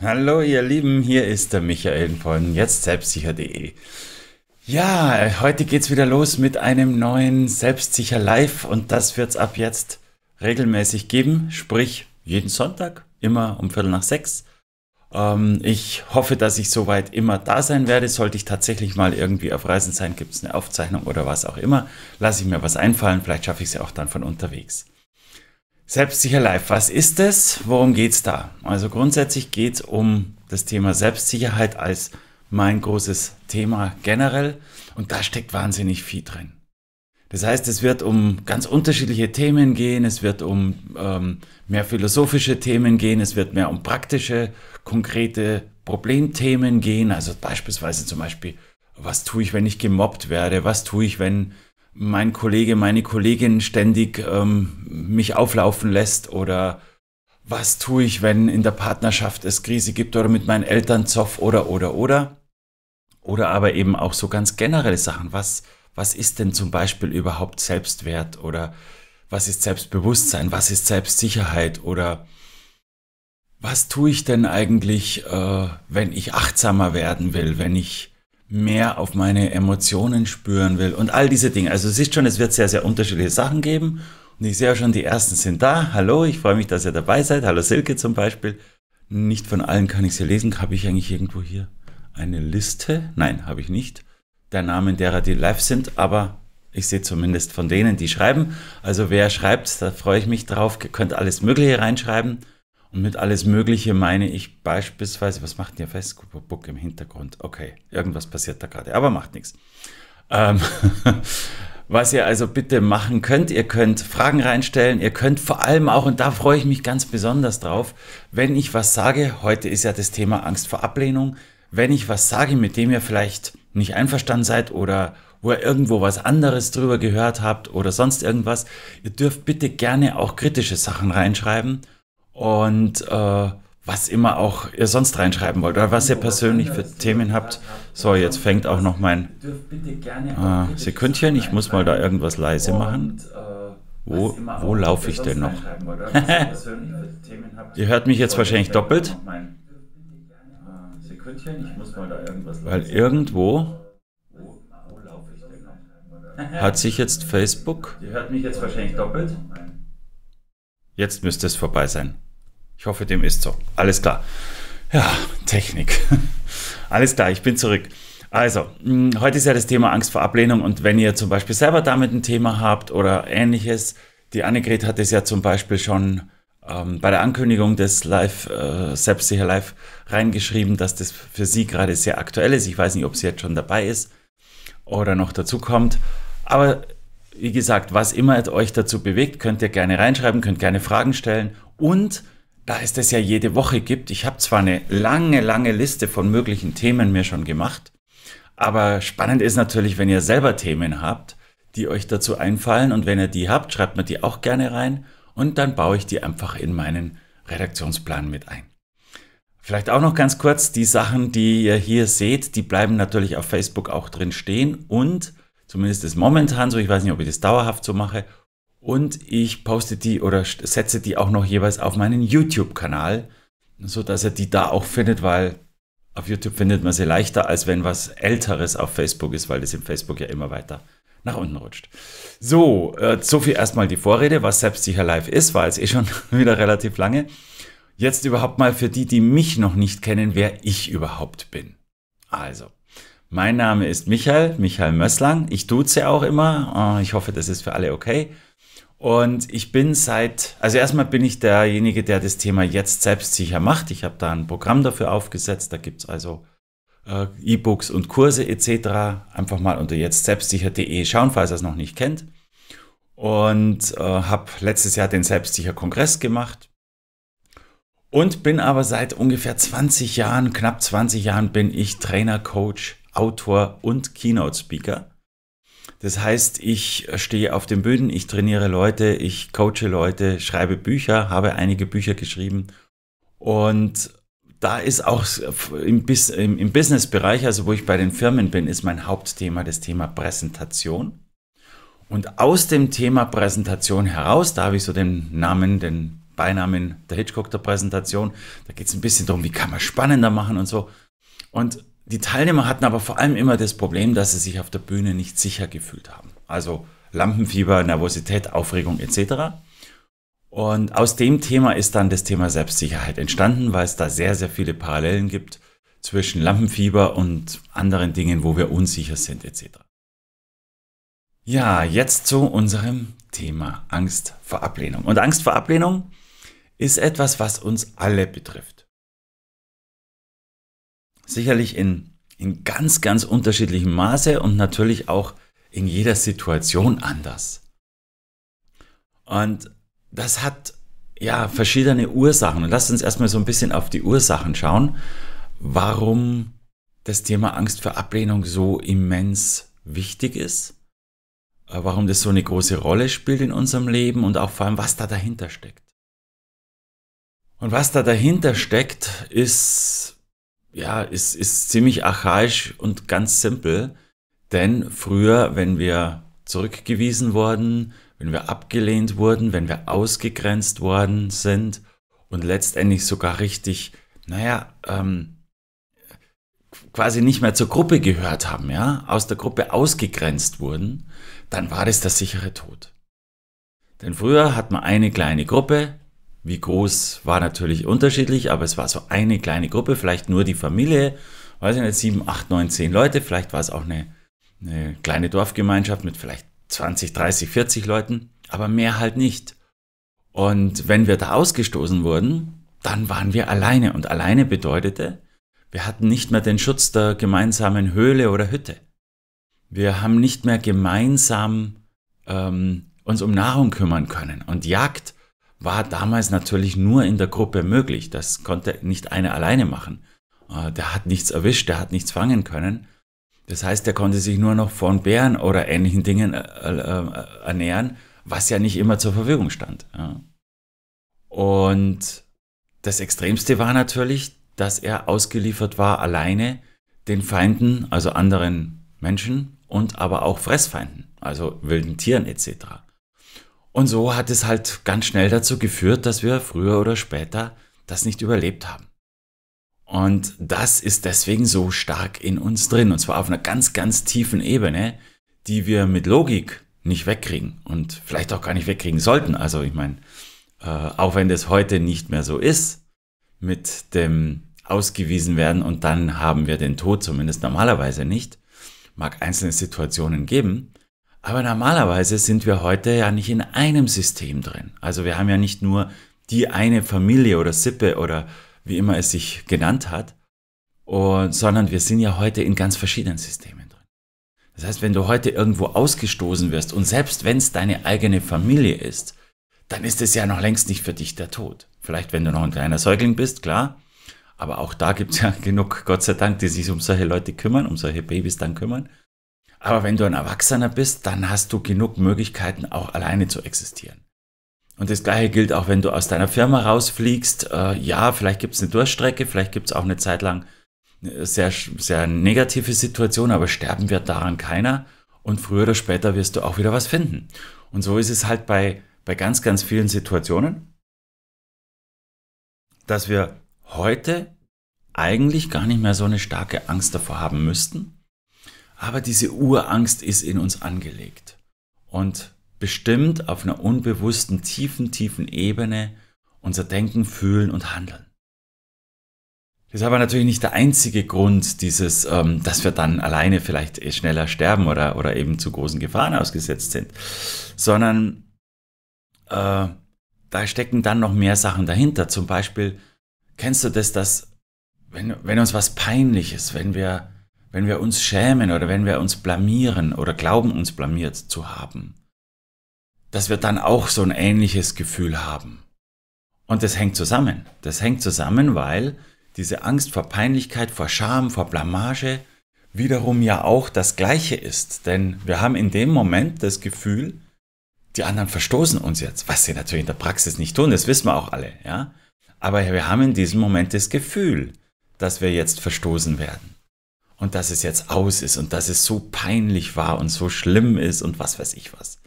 Hallo ihr Lieben, hier ist der Michael von jetztselbstsicher.de. Ja, heute geht's wieder los mit einem neuen Selbstsicher Live und das wird's ab jetzt regelmäßig geben, sprich jeden Sonntag, immer um Viertel nach sechs. Ähm, ich hoffe, dass ich soweit immer da sein werde. Sollte ich tatsächlich mal irgendwie auf Reisen sein, gibt's eine Aufzeichnung oder was auch immer. Lasse ich mir was einfallen, vielleicht schaffe ich es ja auch dann von unterwegs. Selbstsicher Live, was ist es? Worum geht's da? Also grundsätzlich geht's um das Thema Selbstsicherheit als mein großes Thema generell und da steckt wahnsinnig viel drin. Das heißt, es wird um ganz unterschiedliche Themen gehen, es wird um ähm, mehr philosophische Themen gehen, es wird mehr um praktische, konkrete Problemthemen gehen, also beispielsweise zum Beispiel, was tue ich, wenn ich gemobbt werde, was tue ich, wenn mein Kollege, meine Kollegin ständig ähm, mich auflaufen lässt oder was tue ich, wenn in der Partnerschaft es Krise gibt oder mit meinen Eltern Zoff oder oder oder. Oder aber eben auch so ganz generelle Sachen. Was, was ist denn zum Beispiel überhaupt Selbstwert oder was ist Selbstbewusstsein, was ist Selbstsicherheit oder was tue ich denn eigentlich, äh, wenn ich achtsamer werden will, wenn ich mehr auf meine Emotionen spüren will und all diese Dinge. Also es ist schon, es wird sehr, sehr unterschiedliche Sachen geben. Und ich sehe auch schon, die ersten sind da. Hallo, ich freue mich, dass ihr dabei seid. Hallo Silke zum Beispiel. Nicht von allen kann ich sie lesen. Habe ich eigentlich irgendwo hier eine Liste? Nein, habe ich nicht. Der Namen derer, die live sind, aber ich sehe zumindest von denen, die schreiben. Also wer schreibt, da freue ich mich drauf. Ihr könnt alles Mögliche reinschreiben. Und mit alles Mögliche meine ich beispielsweise, was macht denn der Facebook im Hintergrund? Okay, irgendwas passiert da gerade, aber macht nichts. Ähm, was ihr also bitte machen könnt, ihr könnt Fragen reinstellen, ihr könnt vor allem auch, und da freue ich mich ganz besonders drauf, wenn ich was sage, heute ist ja das Thema Angst vor Ablehnung, wenn ich was sage, mit dem ihr vielleicht nicht einverstanden seid oder wo ihr irgendwo was anderes drüber gehört habt oder sonst irgendwas, ihr dürft bitte gerne auch kritische Sachen reinschreiben und äh, was immer auch ihr sonst reinschreiben wollt oder was ihr oh, persönlich für Themen habt. So, jetzt fängt auch noch mein. Ah, Sekündchen, ich muss mal da irgendwas leise machen. Wo, wo laufe ich denn noch? ihr hört mich jetzt wahrscheinlich doppelt. Weil irgendwo hat sich jetzt Facebook. Ihr hört mich jetzt wahrscheinlich doppelt. Jetzt müsste es vorbei sein. Ich hoffe, dem ist so. Alles klar. Ja, Technik. Alles klar, ich bin zurück. Also, hm, heute ist ja das Thema Angst vor Ablehnung und wenn ihr zum Beispiel selber damit ein Thema habt oder ähnliches, die Annegret hat es ja zum Beispiel schon ähm, bei der Ankündigung des Live, äh, Selbstsicher Live reingeschrieben, dass das für sie gerade sehr aktuell ist. Ich weiß nicht, ob sie jetzt schon dabei ist oder noch dazu kommt. Aber wie gesagt, was immer euch dazu bewegt, könnt ihr gerne reinschreiben, könnt gerne Fragen stellen und da es das ja jede Woche gibt, ich habe zwar eine lange, lange Liste von möglichen Themen mir schon gemacht, aber spannend ist natürlich, wenn ihr selber Themen habt, die euch dazu einfallen und wenn ihr die habt, schreibt mir die auch gerne rein und dann baue ich die einfach in meinen Redaktionsplan mit ein. Vielleicht auch noch ganz kurz, die Sachen, die ihr hier seht, die bleiben natürlich auf Facebook auch drin stehen und zumindest ist momentan so, ich weiß nicht, ob ich das dauerhaft so mache, und ich poste die oder setze die auch noch jeweils auf meinen YouTube-Kanal, so dass er die da auch findet, weil auf YouTube findet man sie leichter, als wenn was Älteres auf Facebook ist, weil das im Facebook ja immer weiter nach unten rutscht. So, äh, so viel erstmal die Vorrede, was Selbstsicher Live ist, war jetzt eh schon wieder relativ lange. Jetzt überhaupt mal für die, die mich noch nicht kennen, wer ich überhaupt bin. Also, mein Name ist Michael, Michael Mösslang. Ich duze auch immer. Äh, ich hoffe, das ist für alle okay. Und ich bin seit, also erstmal bin ich derjenige, der das Thema jetzt selbstsicher macht. Ich habe da ein Programm dafür aufgesetzt. Da gibt es also äh, E-Books und Kurse etc. Einfach mal unter jetzt selbstsicher.de schauen, falls ihr es noch nicht kennt. Und äh, habe letztes Jahr den Selbstsicher-Kongress gemacht. Und bin aber seit ungefähr 20 Jahren, knapp 20 Jahren, bin ich Trainer, Coach, Autor und Keynote-Speaker. Das heißt, ich stehe auf den Böden, ich trainiere Leute, ich coache Leute, schreibe Bücher, habe einige Bücher geschrieben. Und da ist auch im, im Business-Bereich, also wo ich bei den Firmen bin, ist mein Hauptthema das Thema Präsentation. Und aus dem Thema Präsentation heraus, da habe ich so den Namen, den Beinamen der Hitchcock der Präsentation, da geht es ein bisschen darum, wie kann man spannender machen und so. Und die Teilnehmer hatten aber vor allem immer das Problem, dass sie sich auf der Bühne nicht sicher gefühlt haben. Also Lampenfieber, Nervosität, Aufregung etc. Und aus dem Thema ist dann das Thema Selbstsicherheit entstanden, weil es da sehr, sehr viele Parallelen gibt zwischen Lampenfieber und anderen Dingen, wo wir unsicher sind etc. Ja, jetzt zu unserem Thema Angst vor Ablehnung. Und Angst vor Ablehnung ist etwas, was uns alle betrifft sicherlich in, in ganz, ganz unterschiedlichem Maße und natürlich auch in jeder Situation anders. Und das hat ja verschiedene Ursachen. Und lasst uns erstmal so ein bisschen auf die Ursachen schauen, warum das Thema Angst vor Ablehnung so immens wichtig ist, äh, warum das so eine große Rolle spielt in unserem Leben und auch vor allem, was da dahinter steckt. Und was da dahinter steckt, ist ja, ist, ist ziemlich archaisch und ganz simpel. Denn früher, wenn wir zurückgewiesen wurden, wenn wir abgelehnt wurden, wenn wir ausgegrenzt worden sind und letztendlich sogar richtig, naja, ähm, quasi nicht mehr zur Gruppe gehört haben, ja, aus der Gruppe ausgegrenzt wurden, dann war das der sichere Tod. Denn früher hat man eine kleine Gruppe, wie groß war natürlich unterschiedlich, aber es war so eine kleine Gruppe, vielleicht nur die Familie, weiß ich nicht, sieben, acht, neun, zehn Leute, vielleicht war es auch eine, eine kleine Dorfgemeinschaft mit vielleicht 20, 30, 40 Leuten, aber mehr halt nicht. Und wenn wir da ausgestoßen wurden, dann waren wir alleine und alleine bedeutete, wir hatten nicht mehr den Schutz der gemeinsamen Höhle oder Hütte. Wir haben nicht mehr gemeinsam ähm, uns um Nahrung kümmern können und Jagd war damals natürlich nur in der Gruppe möglich. Das konnte nicht einer alleine machen. Äh, der hat nichts erwischt, der hat nichts fangen können. Das heißt, er konnte sich nur noch von Bären oder ähnlichen Dingen äh, äh, ernähren, was ja nicht immer zur Verfügung stand. Und das Extremste war natürlich, dass er ausgeliefert war alleine den Feinden, also anderen Menschen und aber auch Fressfeinden, also wilden Tieren etc. Und so hat es halt ganz schnell dazu geführt, dass wir früher oder später das nicht überlebt haben. Und das ist deswegen so stark in uns drin. Und zwar auf einer ganz, ganz tiefen Ebene, die wir mit Logik nicht wegkriegen und vielleicht auch gar nicht wegkriegen sollten. Also ich meine, äh, auch wenn das heute nicht mehr so ist, mit dem ausgewiesen werden und dann haben wir den Tod, zumindest normalerweise nicht, mag einzelne Situationen geben, aber normalerweise sind wir heute ja nicht in einem System drin. Also wir haben ja nicht nur die eine Familie oder Sippe oder wie immer es sich genannt hat, und, sondern wir sind ja heute in ganz verschiedenen Systemen drin. Das heißt, wenn du heute irgendwo ausgestoßen wirst und selbst wenn es deine eigene Familie ist, dann ist es ja noch längst nicht für dich der Tod. Vielleicht, wenn du noch ein kleiner Säugling bist, klar. Aber auch da gibt es ja genug, Gott sei Dank, die sich um solche Leute kümmern, um solche Babys dann kümmern. Aber wenn du ein Erwachsener bist, dann hast du genug Möglichkeiten, auch alleine zu existieren. Und das gleiche gilt auch, wenn du aus deiner Firma rausfliegst. Äh, ja, vielleicht gibt es eine Durchstrecke, vielleicht gibt es auch eine Zeit lang eine sehr, sehr negative Situation, aber sterben wird daran keiner. Und früher oder später wirst du auch wieder was finden. Und so ist es halt bei, bei ganz, ganz vielen Situationen, dass wir heute eigentlich gar nicht mehr so eine starke Angst davor haben müssten, aber diese Urangst ist in uns angelegt und bestimmt auf einer unbewussten, tiefen, tiefen Ebene unser Denken, Fühlen und Handeln. Das ist aber natürlich nicht der einzige Grund dieses, ähm, dass wir dann alleine vielleicht schneller sterben oder, oder eben zu großen Gefahren ausgesetzt sind, sondern äh, da stecken dann noch mehr Sachen dahinter. Zum Beispiel, kennst du das, dass wenn, wenn uns was peinlich ist, wenn wir wenn wir uns schämen oder wenn wir uns blamieren oder glauben uns blamiert zu haben, dass wir dann auch so ein ähnliches Gefühl haben. Und das hängt zusammen. Das hängt zusammen, weil diese Angst vor Peinlichkeit, vor Scham, vor Blamage wiederum ja auch das Gleiche ist. Denn wir haben in dem Moment das Gefühl, die anderen verstoßen uns jetzt, was sie natürlich in der Praxis nicht tun, das wissen wir auch alle, ja. Aber wir haben in diesem Moment das Gefühl, dass wir jetzt verstoßen werden und dass es jetzt aus ist und dass es so peinlich war und so schlimm ist und was weiß ich was.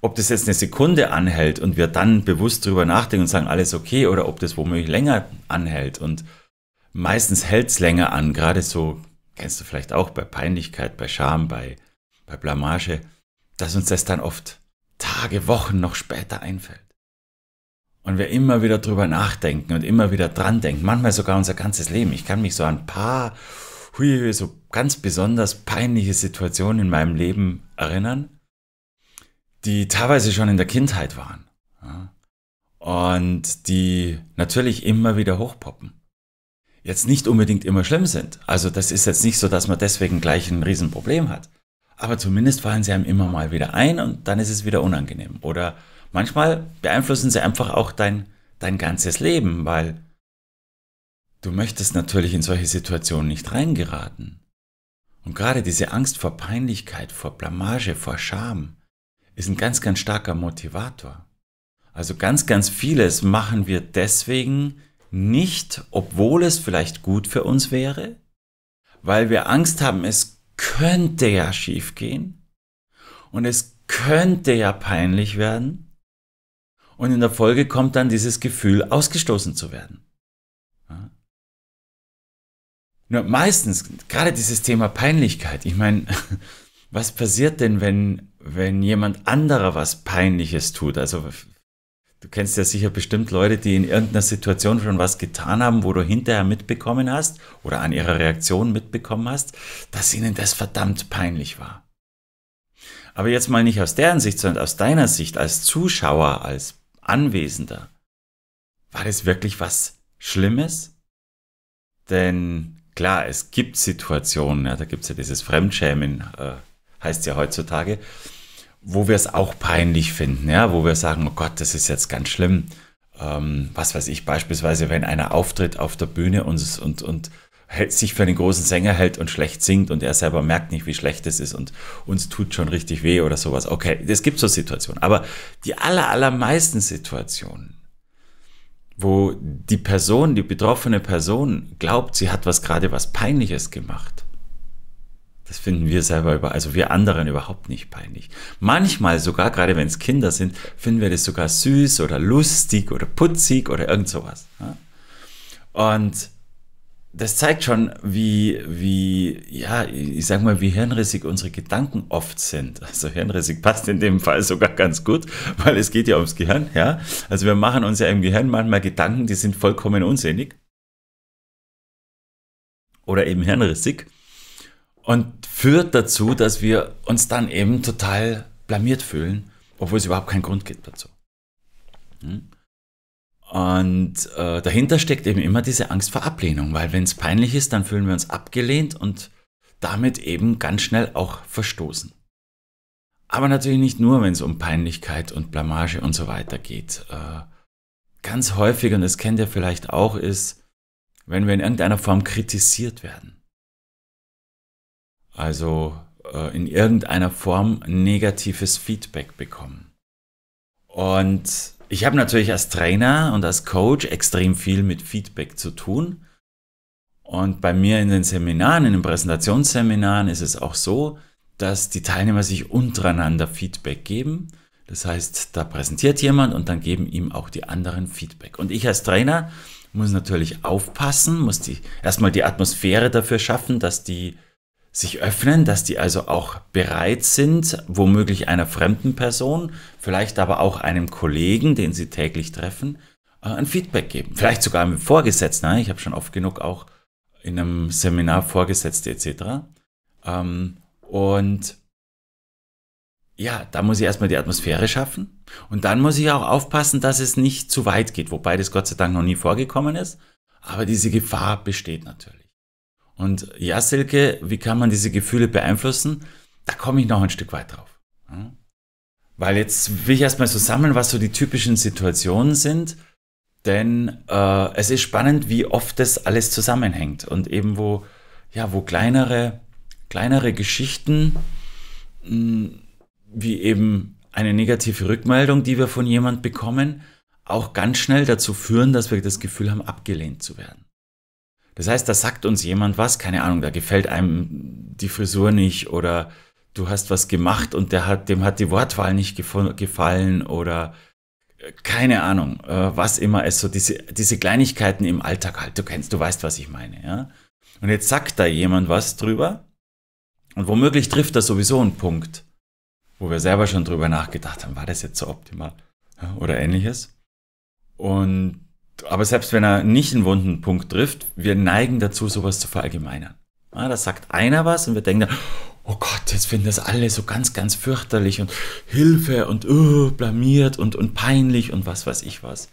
Ob das jetzt eine Sekunde anhält und wir dann bewusst drüber nachdenken und sagen, alles okay, oder ob das womöglich länger anhält und meistens hält's länger an, gerade so, kennst du vielleicht auch bei Peinlichkeit, bei Scham, bei, bei Blamage, dass uns das dann oft Tage, Wochen noch später einfällt. Und wir immer wieder drüber nachdenken und immer wieder dran denken, manchmal sogar unser ganzes Leben. Ich kann mich so an ein paar hui, so ganz besonders peinliche Situationen in meinem Leben erinnern, die teilweise schon in der Kindheit waren. Ja? Und die natürlich immer wieder hochpoppen. Jetzt nicht unbedingt immer schlimm sind. Also das ist jetzt nicht so, dass man deswegen gleich ein Riesenproblem hat. Aber zumindest fallen sie einem immer mal wieder ein und dann ist es wieder unangenehm. Oder manchmal beeinflussen sie einfach auch dein, dein ganzes Leben, weil Du möchtest natürlich in solche Situationen nicht reingeraten. Und gerade diese Angst vor Peinlichkeit, vor Blamage, vor Scham ist ein ganz, ganz starker Motivator. Also ganz, ganz vieles machen wir deswegen nicht, obwohl es vielleicht gut für uns wäre, weil wir Angst haben, es könnte ja schiefgehen und es könnte ja peinlich werden. Und in der Folge kommt dann dieses Gefühl, ausgestoßen zu werden. Nur meistens, gerade dieses Thema Peinlichkeit. Ich meine, was passiert denn, wenn, wenn jemand anderer was Peinliches tut? Also, du kennst ja sicher bestimmt Leute, die in irgendeiner Situation schon was getan haben, wo du hinterher mitbekommen hast oder an ihrer Reaktion mitbekommen hast, dass ihnen das verdammt peinlich war. Aber jetzt mal nicht aus deren Sicht, sondern aus deiner Sicht als Zuschauer, als Anwesender. War das wirklich was Schlimmes? Denn Klar, es gibt Situationen, ja, da gibt es ja dieses Fremdschämen, äh, heißt ja heutzutage, wo wir es auch peinlich finden, ja, wo wir sagen, oh Gott, das ist jetzt ganz schlimm. Ähm, was weiß ich, beispielsweise, wenn einer auftritt auf der Bühne und, und, und hält sich für einen großen Sänger hält und schlecht singt und er selber merkt nicht, wie schlecht es ist und uns tut schon richtig weh oder sowas. Okay, es gibt so Situationen. Aber die aller, allermeisten Situationen wo die Person, die betroffene Person glaubt, sie hat was gerade was Peinliches gemacht. Das finden wir selber über, also wir anderen überhaupt nicht peinlich. Manchmal sogar, gerade wenn es Kinder sind, finden wir das sogar süß oder lustig oder putzig oder irgend sowas. Und das zeigt schon, wie, wie, ja, ich sag mal, wie hirnrissig unsere Gedanken oft sind. Also hirnrissig passt in dem Fall sogar ganz gut, weil es geht ja ums Gehirn, ja. Also wir machen uns ja im Gehirn manchmal Gedanken, die sind vollkommen unsinnig. Oder eben hirnrissig. Und führt dazu, dass wir uns dann eben total blamiert fühlen, obwohl es überhaupt keinen Grund gibt dazu. Hm? Und äh, dahinter steckt eben immer diese Angst vor Ablehnung, weil wenn es peinlich ist, dann fühlen wir uns abgelehnt und damit eben ganz schnell auch verstoßen. Aber natürlich nicht nur, wenn es um Peinlichkeit und Blamage und so weiter geht. Äh, ganz häufig, und das kennt ihr vielleicht auch, ist, wenn wir in irgendeiner Form kritisiert werden. Also äh, in irgendeiner Form negatives Feedback bekommen. Und ich habe natürlich als Trainer und als Coach extrem viel mit Feedback zu tun. Und bei mir in den Seminaren, in den Präsentationsseminaren ist es auch so, dass die Teilnehmer sich untereinander Feedback geben. Das heißt, da präsentiert jemand und dann geben ihm auch die anderen Feedback. Und ich als Trainer muss natürlich aufpassen, muss die, erstmal die Atmosphäre dafür schaffen, dass die sich öffnen, dass die also auch bereit sind, womöglich einer fremden Person, vielleicht aber auch einem Kollegen, den sie täglich treffen, äh, ein Feedback geben. Vielleicht sogar einem Vorgesetzten. Ne? Ich habe schon oft genug auch in einem Seminar Vorgesetzte etc. Ähm, und ja, da muss ich erstmal die Atmosphäre schaffen. Und dann muss ich auch aufpassen, dass es nicht zu weit geht, wobei das Gott sei Dank noch nie vorgekommen ist. Aber diese Gefahr besteht natürlich. Und ja, Silke, wie kann man diese Gefühle beeinflussen? Da komme ich noch ein Stück weit drauf. Weil jetzt will ich erstmal so sammeln, was so die typischen Situationen sind. Denn äh, es ist spannend, wie oft das alles zusammenhängt. Und eben wo, ja, wo kleinere, kleinere Geschichten, mh, hm, wie eben eine negative Rückmeldung, die wir von jemand bekommen, auch ganz schnell dazu führen, dass wir das Gefühl haben, abgelehnt zu werden. Das heißt, da sagt uns jemand was, keine Ahnung, da gefällt einem die Frisur nicht oder du hast was gemacht und der hat, dem hat die Wortwahl nicht gefallen oder äh, keine Ahnung, äh, was immer es so, diese, diese Kleinigkeiten im Alltag halt, du kennst, du weißt, was ich meine, ja. Und jetzt sagt da jemand was drüber und womöglich trifft das sowieso einen Punkt, wo wir selber schon drüber nachgedacht haben, war das jetzt so optimal ja, oder ähnliches. Und aber selbst wenn er nicht einen wunden Punkt trifft, wir neigen dazu, sowas zu verallgemeinern. Ja, ah, da sagt einer was und wir denken dann, oh Gott, jetzt finden das alle so ganz, ganz fürchterlich und Hilfe und uh, blamiert und, und peinlich und was weiß ich was.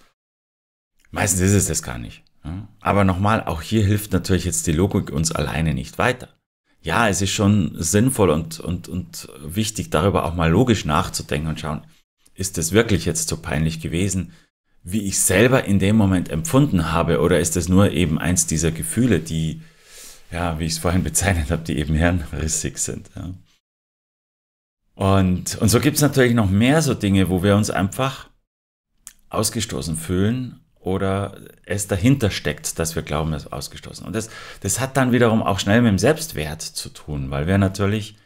Meistens ist es das gar nicht. Ja? Aber nochmal, auch hier hilft natürlich jetzt die Logik uns alleine nicht weiter. Ja, es ist schon sinnvoll und, und, und wichtig, darüber auch mal logisch nachzudenken und schauen, ist das wirklich jetzt so peinlich gewesen? wie ich selber in dem Moment empfunden habe? Oder ist das nur eben eins dieser Gefühle, die, ja, wie ich es vorhin bezeichnet habe, die eben hirnrissig sind? Ja? Und, und so gibt es natürlich noch mehr so Dinge, wo wir uns einfach ausgestoßen fühlen oder es dahinter steckt, dass wir glauben, es ist ausgestoßen. Und das, das hat dann wiederum auch schnell mit dem Selbstwert zu tun, weil wir natürlich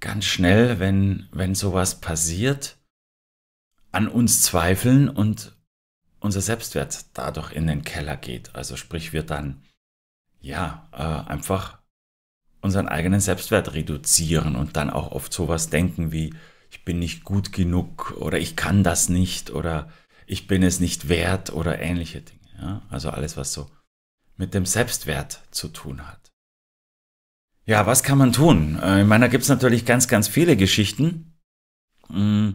ganz schnell, wenn, wenn sowas passiert, an uns zweifeln und unser Selbstwert dadurch in den Keller geht. Also sprich, wir dann ja äh, einfach unseren eigenen Selbstwert reduzieren und dann auch oft sowas denken wie, ich bin nicht gut genug oder ich kann das nicht oder ich bin es nicht wert oder ähnliche Dinge. Ja? Also alles, was so mit dem Selbstwert zu tun hat. Ja, was kann man tun? Äh, ich meine, da gibt es natürlich ganz, ganz viele Geschichten mm,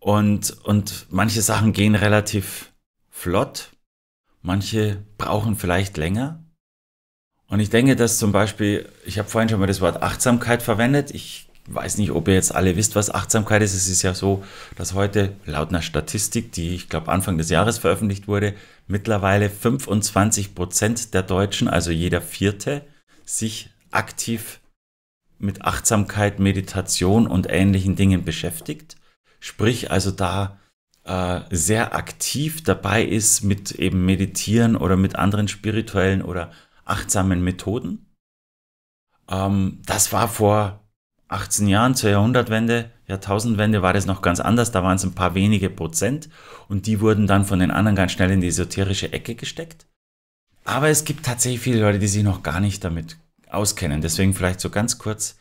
und, und manche Sachen gehen relativ flott, manche brauchen vielleicht länger. Und ich denke, dass zum Beispiel, ich habe vorhin schon mal das Wort Achtsamkeit verwendet. Ich weiß nicht, ob ihr jetzt alle wisst, was Achtsamkeit ist. Es ist ja so, dass heute laut einer Statistik, die ich glaube Anfang des Jahres veröffentlicht wurde, mittlerweile 25 Prozent der Deutschen, also jeder Vierte, sich aktiv mit Achtsamkeit, Meditation und ähnlichen Dingen beschäftigt. Sprich also da äh, sehr aktiv dabei ist mit eben Meditieren oder mit anderen spirituellen oder achtsamen Methoden. Ähm, das war vor 18 Jahren zur Jahrhundertwende, Jahrtausendwende war das noch ganz anders. Da waren es ein paar wenige Prozent und die wurden dann von den anderen ganz schnell in die esoterische Ecke gesteckt. Aber es gibt tatsächlich viele Leute, die sich noch gar nicht damit auskennen. Deswegen vielleicht so ganz kurz,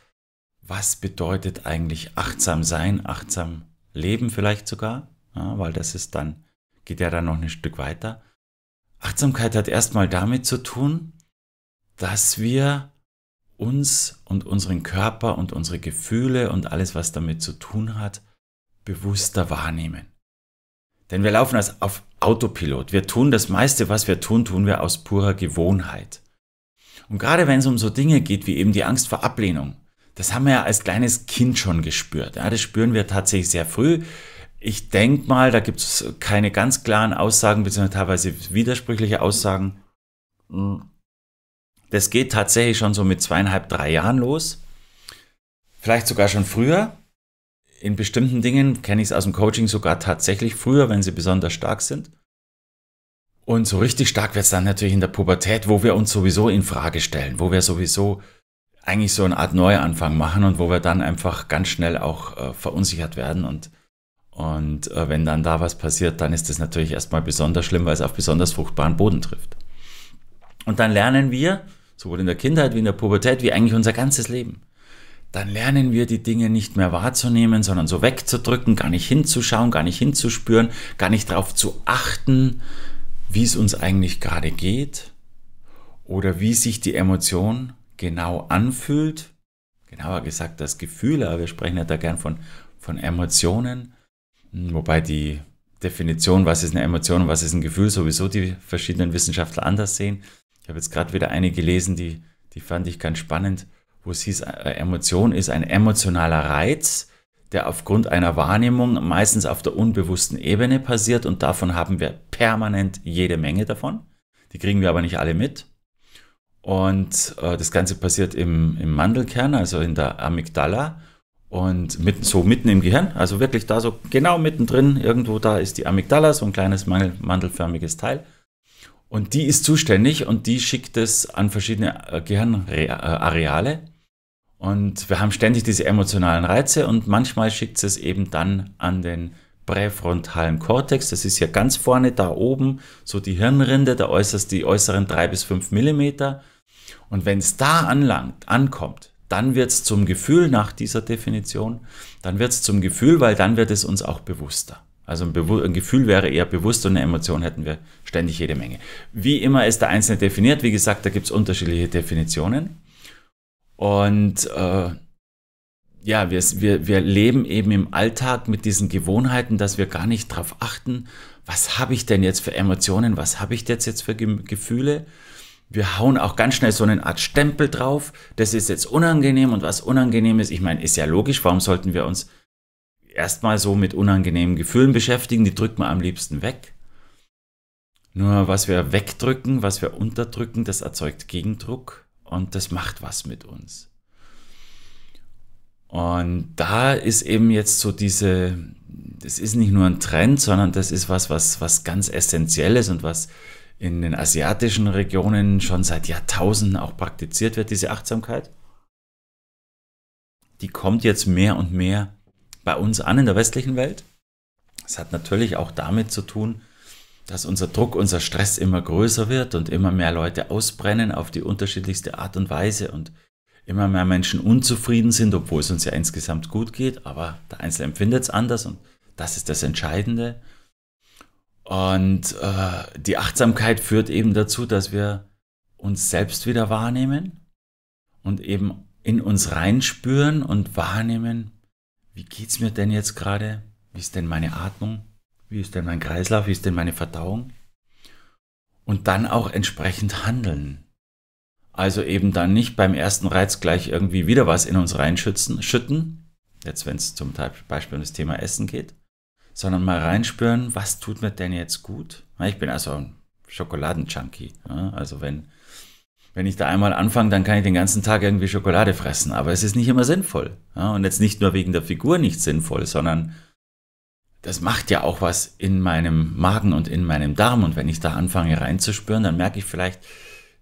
was bedeutet eigentlich achtsam sein, achtsam leben vielleicht sogar? Ja, weil das ist dann, geht ja dann noch ein Stück weiter. Achtsamkeit hat erstmal damit zu tun, dass wir uns und unseren Körper und unsere Gefühle und alles, was damit zu tun hat, bewusster wahrnehmen. Denn wir laufen als auf Autopilot. Wir tun das meiste, was wir tun, tun wir aus purer Gewohnheit. Und gerade wenn es um so Dinge geht wie eben die Angst vor Ablehnung, das haben wir ja als kleines Kind schon gespürt. Ja, das spüren wir tatsächlich sehr früh. Ich denke mal, da gibt es keine ganz klaren Aussagen, beziehungsweise teilweise widersprüchliche Aussagen. Hm. Das geht tatsächlich schon so mit zweieinhalb, drei Jahren los. Vielleicht sogar schon früher. In bestimmten Dingen kenne ich es aus dem Coaching sogar tatsächlich früher, wenn sie besonders stark sind. Und so richtig stark wird es dann natürlich in der Pubertät, wo wir uns sowieso in Frage stellen, wo wir sowieso eigentlich so eine Art Neuanfang machen und wo wir dann einfach ganz schnell auch äh, verunsichert werden und und äh, wenn dann da was passiert, dann ist das natürlich erstmal besonders schlimm, weil es auf besonders fruchtbaren Boden trifft. Und dann lernen wir, sowohl in der Kindheit wie in der Pubertät, wie eigentlich unser ganzes Leben. Dann lernen wir die Dinge nicht mehr wahrzunehmen, sondern so wegzudrücken, gar nicht hinzuschauen, gar nicht hinzuspüren, gar nicht darauf zu achten, wie es uns eigentlich gerade geht oder wie sich die Emotion genau anfühlt. Genauer gesagt das Gefühl, aber wir sprechen ja da gern von, von Emotionen hm, wobei die Definition, was ist eine Emotion und was ist ein Gefühl, sowieso die verschiedenen Wissenschaftler anders sehen. Ich habe jetzt gerade wieder eine gelesen, die, die fand ich ganz spannend, wo es hieß, äh, Emotion ist ein emotionaler Reiz, der aufgrund einer Wahrnehmung meistens auf der unbewussten Ebene passiert und davon haben wir permanent jede Menge davon. Die kriegen wir aber nicht alle mit. Und äh, das Ganze passiert im, im Mandelkern, also in der Amygdala. Und mit, so mitten im Gehirn, also wirklich da so genau mittendrin, irgendwo da ist die Amygdala, so ein kleines mandelförmiges Teil. Und die ist zuständig und die schickt es an verschiedene äh, Gehirnareale. Und wir haben ständig diese emotionalen Reize und manchmal schickt es eben dann an den präfrontalen Kortex. Das ist ja ganz vorne da oben, so die Hirnrinde, da äußerst die äußeren drei bis fünf Millimeter. Und wenn es da anlangt, ankommt, dann wird es zum Gefühl nach dieser Definition, dann wird es zum Gefühl, weil dann wird es uns auch bewusster. Also ein, Bewu ein Gefühl wäre eher bewusst und eine Emotion hätten wir ständig jede Menge. Wie immer ist der Einzelne definiert, wie gesagt, da gibt es unterschiedliche Definitionen. Und äh, ja, wir, wir, wir leben eben im Alltag mit diesen Gewohnheiten, dass wir gar nicht darauf achten, was habe ich denn jetzt für Emotionen, was habe ich jetzt, jetzt für Gefühle wir hauen auch ganz schnell so eine Art Stempel drauf. Das ist jetzt unangenehm und was unangenehm ist, ich meine, ist ja logisch, warum sollten wir uns erstmal so mit unangenehmen Gefühlen beschäftigen? Die drückt man am liebsten weg. Nur was wir wegdrücken, was wir unterdrücken, das erzeugt Gegendruck und das macht was mit uns. Und da ist eben jetzt so diese, das ist nicht nur ein Trend, sondern das ist was, was, was ganz essentielles und was in den asiatischen Regionen schon seit Jahrtausenden auch praktiziert wird, diese Achtsamkeit. Die kommt jetzt mehr und mehr bei uns an in der westlichen Welt. Es hat natürlich auch damit zu tun, dass unser Druck, unser Stress immer größer wird und immer mehr Leute ausbrennen auf die unterschiedlichste Art und Weise und immer mehr Menschen unzufrieden sind, obwohl es uns ja insgesamt gut geht, aber der Einzelne empfindet es anders und das ist das Entscheidende. Und äh, die Achtsamkeit führt eben dazu, dass wir uns selbst wieder wahrnehmen und eben in uns reinspüren und wahrnehmen, wie geht's mir denn jetzt gerade? Wie ist denn meine Atmung? Wie ist denn mein Kreislauf? Wie ist denn meine Verdauung? Und dann auch entsprechend handeln. Also eben dann nicht beim ersten Reiz gleich irgendwie wieder was in uns reinschütten, schütten. Jetzt, wenn es zum Beispiel um das Thema Essen geht, sondern mal reinspüren, was tut mir denn jetzt gut? Ich bin also ein Schokoladenjunkie. Also wenn, wenn ich da einmal anfange, dann kann ich den ganzen Tag irgendwie Schokolade fressen. Aber es ist nicht immer sinnvoll. Und jetzt nicht nur wegen der Figur nicht sinnvoll, sondern das macht ja auch was in meinem Magen und in meinem Darm. Und wenn ich da anfange reinzuspüren, dann merke ich vielleicht,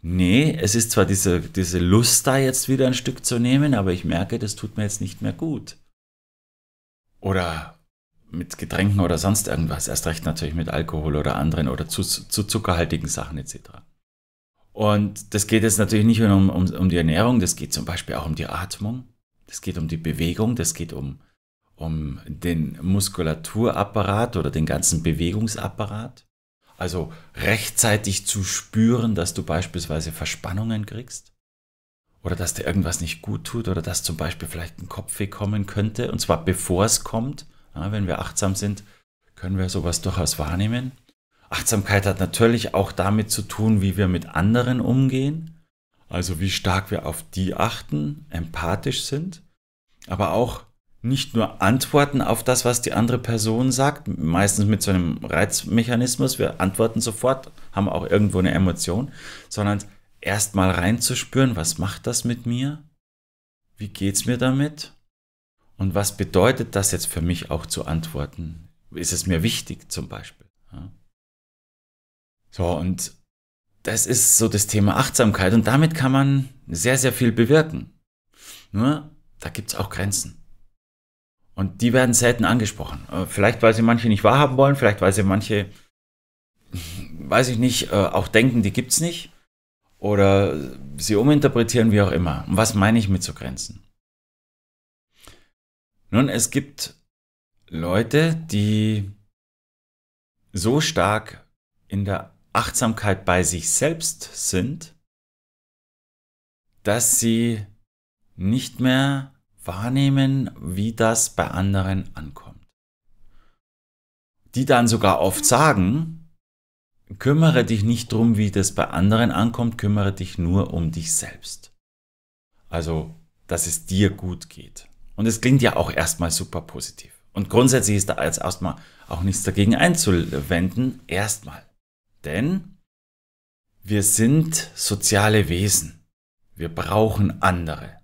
nee, es ist zwar diese, diese Lust da jetzt wieder ein Stück zu nehmen, aber ich merke, das tut mir jetzt nicht mehr gut. Oder mit Getränken oder sonst irgendwas, erst recht natürlich mit Alkohol oder anderen oder zu, zu zuckerhaltigen Sachen etc. Und das geht jetzt natürlich nicht nur um, um, um die Ernährung, das geht zum Beispiel auch um die Atmung, das geht um die Bewegung, das geht um, um den Muskulaturapparat oder den ganzen Bewegungsapparat. Also rechtzeitig zu spüren, dass du beispielsweise Verspannungen kriegst oder dass dir irgendwas nicht gut tut oder dass zum Beispiel vielleicht ein Kopfweh kommen könnte und zwar bevor es kommt ja, wenn wir achtsam sind, können wir sowas durchaus wahrnehmen. Achtsamkeit hat natürlich auch damit zu tun, wie wir mit anderen umgehen, also wie stark wir auf die achten, empathisch sind, aber auch nicht nur antworten auf das, was die andere Person sagt, meistens mit so einem Reizmechanismus, wir antworten sofort, haben auch irgendwo eine Emotion, sondern erst mal reinzuspüren, was macht das mit mir? Wie geht's mir damit? Und was bedeutet das jetzt für mich auch zu antworten? Ist es mir wichtig zum Beispiel? Ja. So, und das ist so das Thema Achtsamkeit und damit kann man sehr, sehr viel bewirken. Nur, da gibt's auch Grenzen. Und die werden selten angesprochen. Äh, vielleicht, weil sie manche nicht wahrhaben wollen, vielleicht, weil sie manche, weiß ich nicht, äh, auch denken, die gibt's nicht. Oder sie uminterpretieren, wie auch immer. Und was meine ich mit so Grenzen? Nun, es gibt Leute, die so stark in der Achtsamkeit bei sich selbst sind, dass sie nicht mehr wahrnehmen, wie das bei anderen ankommt. Die dann sogar oft sagen, kümmere dich nicht drum, wie das bei anderen ankommt, kümmere dich nur um dich selbst. Also, dass es dir gut geht. Und es klingt ja auch erstmal super positiv. Und grundsätzlich ist da jetzt erstmal auch nichts dagegen einzuwenden, erstmal. Denn wir sind soziale Wesen. Wir brauchen andere.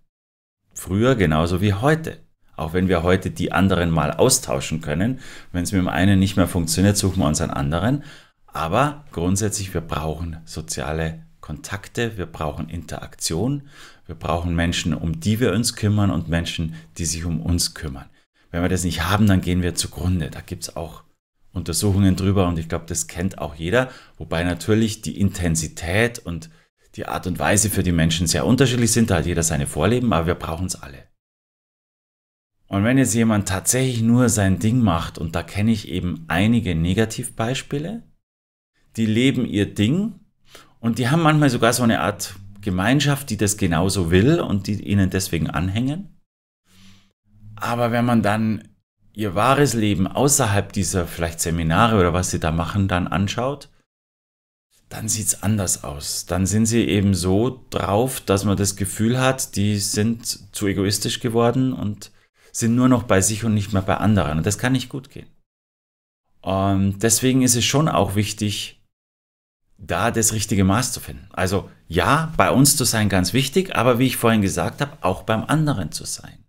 Früher genauso wie heute. Auch wenn wir heute die anderen mal austauschen können. Wenn es mit dem einen nicht mehr funktioniert, suchen wir uns einen anderen. Aber grundsätzlich, wir brauchen soziale Kontakte, wir brauchen Interaktion, wir brauchen Menschen, um die wir uns kümmern und Menschen, die sich um uns kümmern. Wenn wir das nicht haben, dann gehen wir zugrunde. Da gibt es auch Untersuchungen drüber und ich glaube, das kennt auch jeder. Wobei natürlich die Intensität und die Art und Weise für die Menschen sehr unterschiedlich sind. Da hat jeder seine Vorleben, aber wir brauchen es alle. Und wenn jetzt jemand tatsächlich nur sein Ding macht, und da kenne ich eben einige Negativbeispiele, die leben ihr Ding und die haben manchmal sogar so eine Art Gemeinschaft, die das genauso will und die ihnen deswegen anhängen. Aber wenn man dann ihr wahres Leben außerhalb dieser vielleicht Seminare oder was sie da machen, dann anschaut, dann sieht es anders aus. Dann sind sie eben so drauf, dass man das Gefühl hat, die sind zu egoistisch geworden und sind nur noch bei sich und nicht mehr bei anderen. Und das kann nicht gut gehen. Und deswegen ist es schon auch wichtig, da das richtige Maß zu finden. Also ja, bei uns zu sein ganz wichtig, aber wie ich vorhin gesagt habe, auch beim anderen zu sein.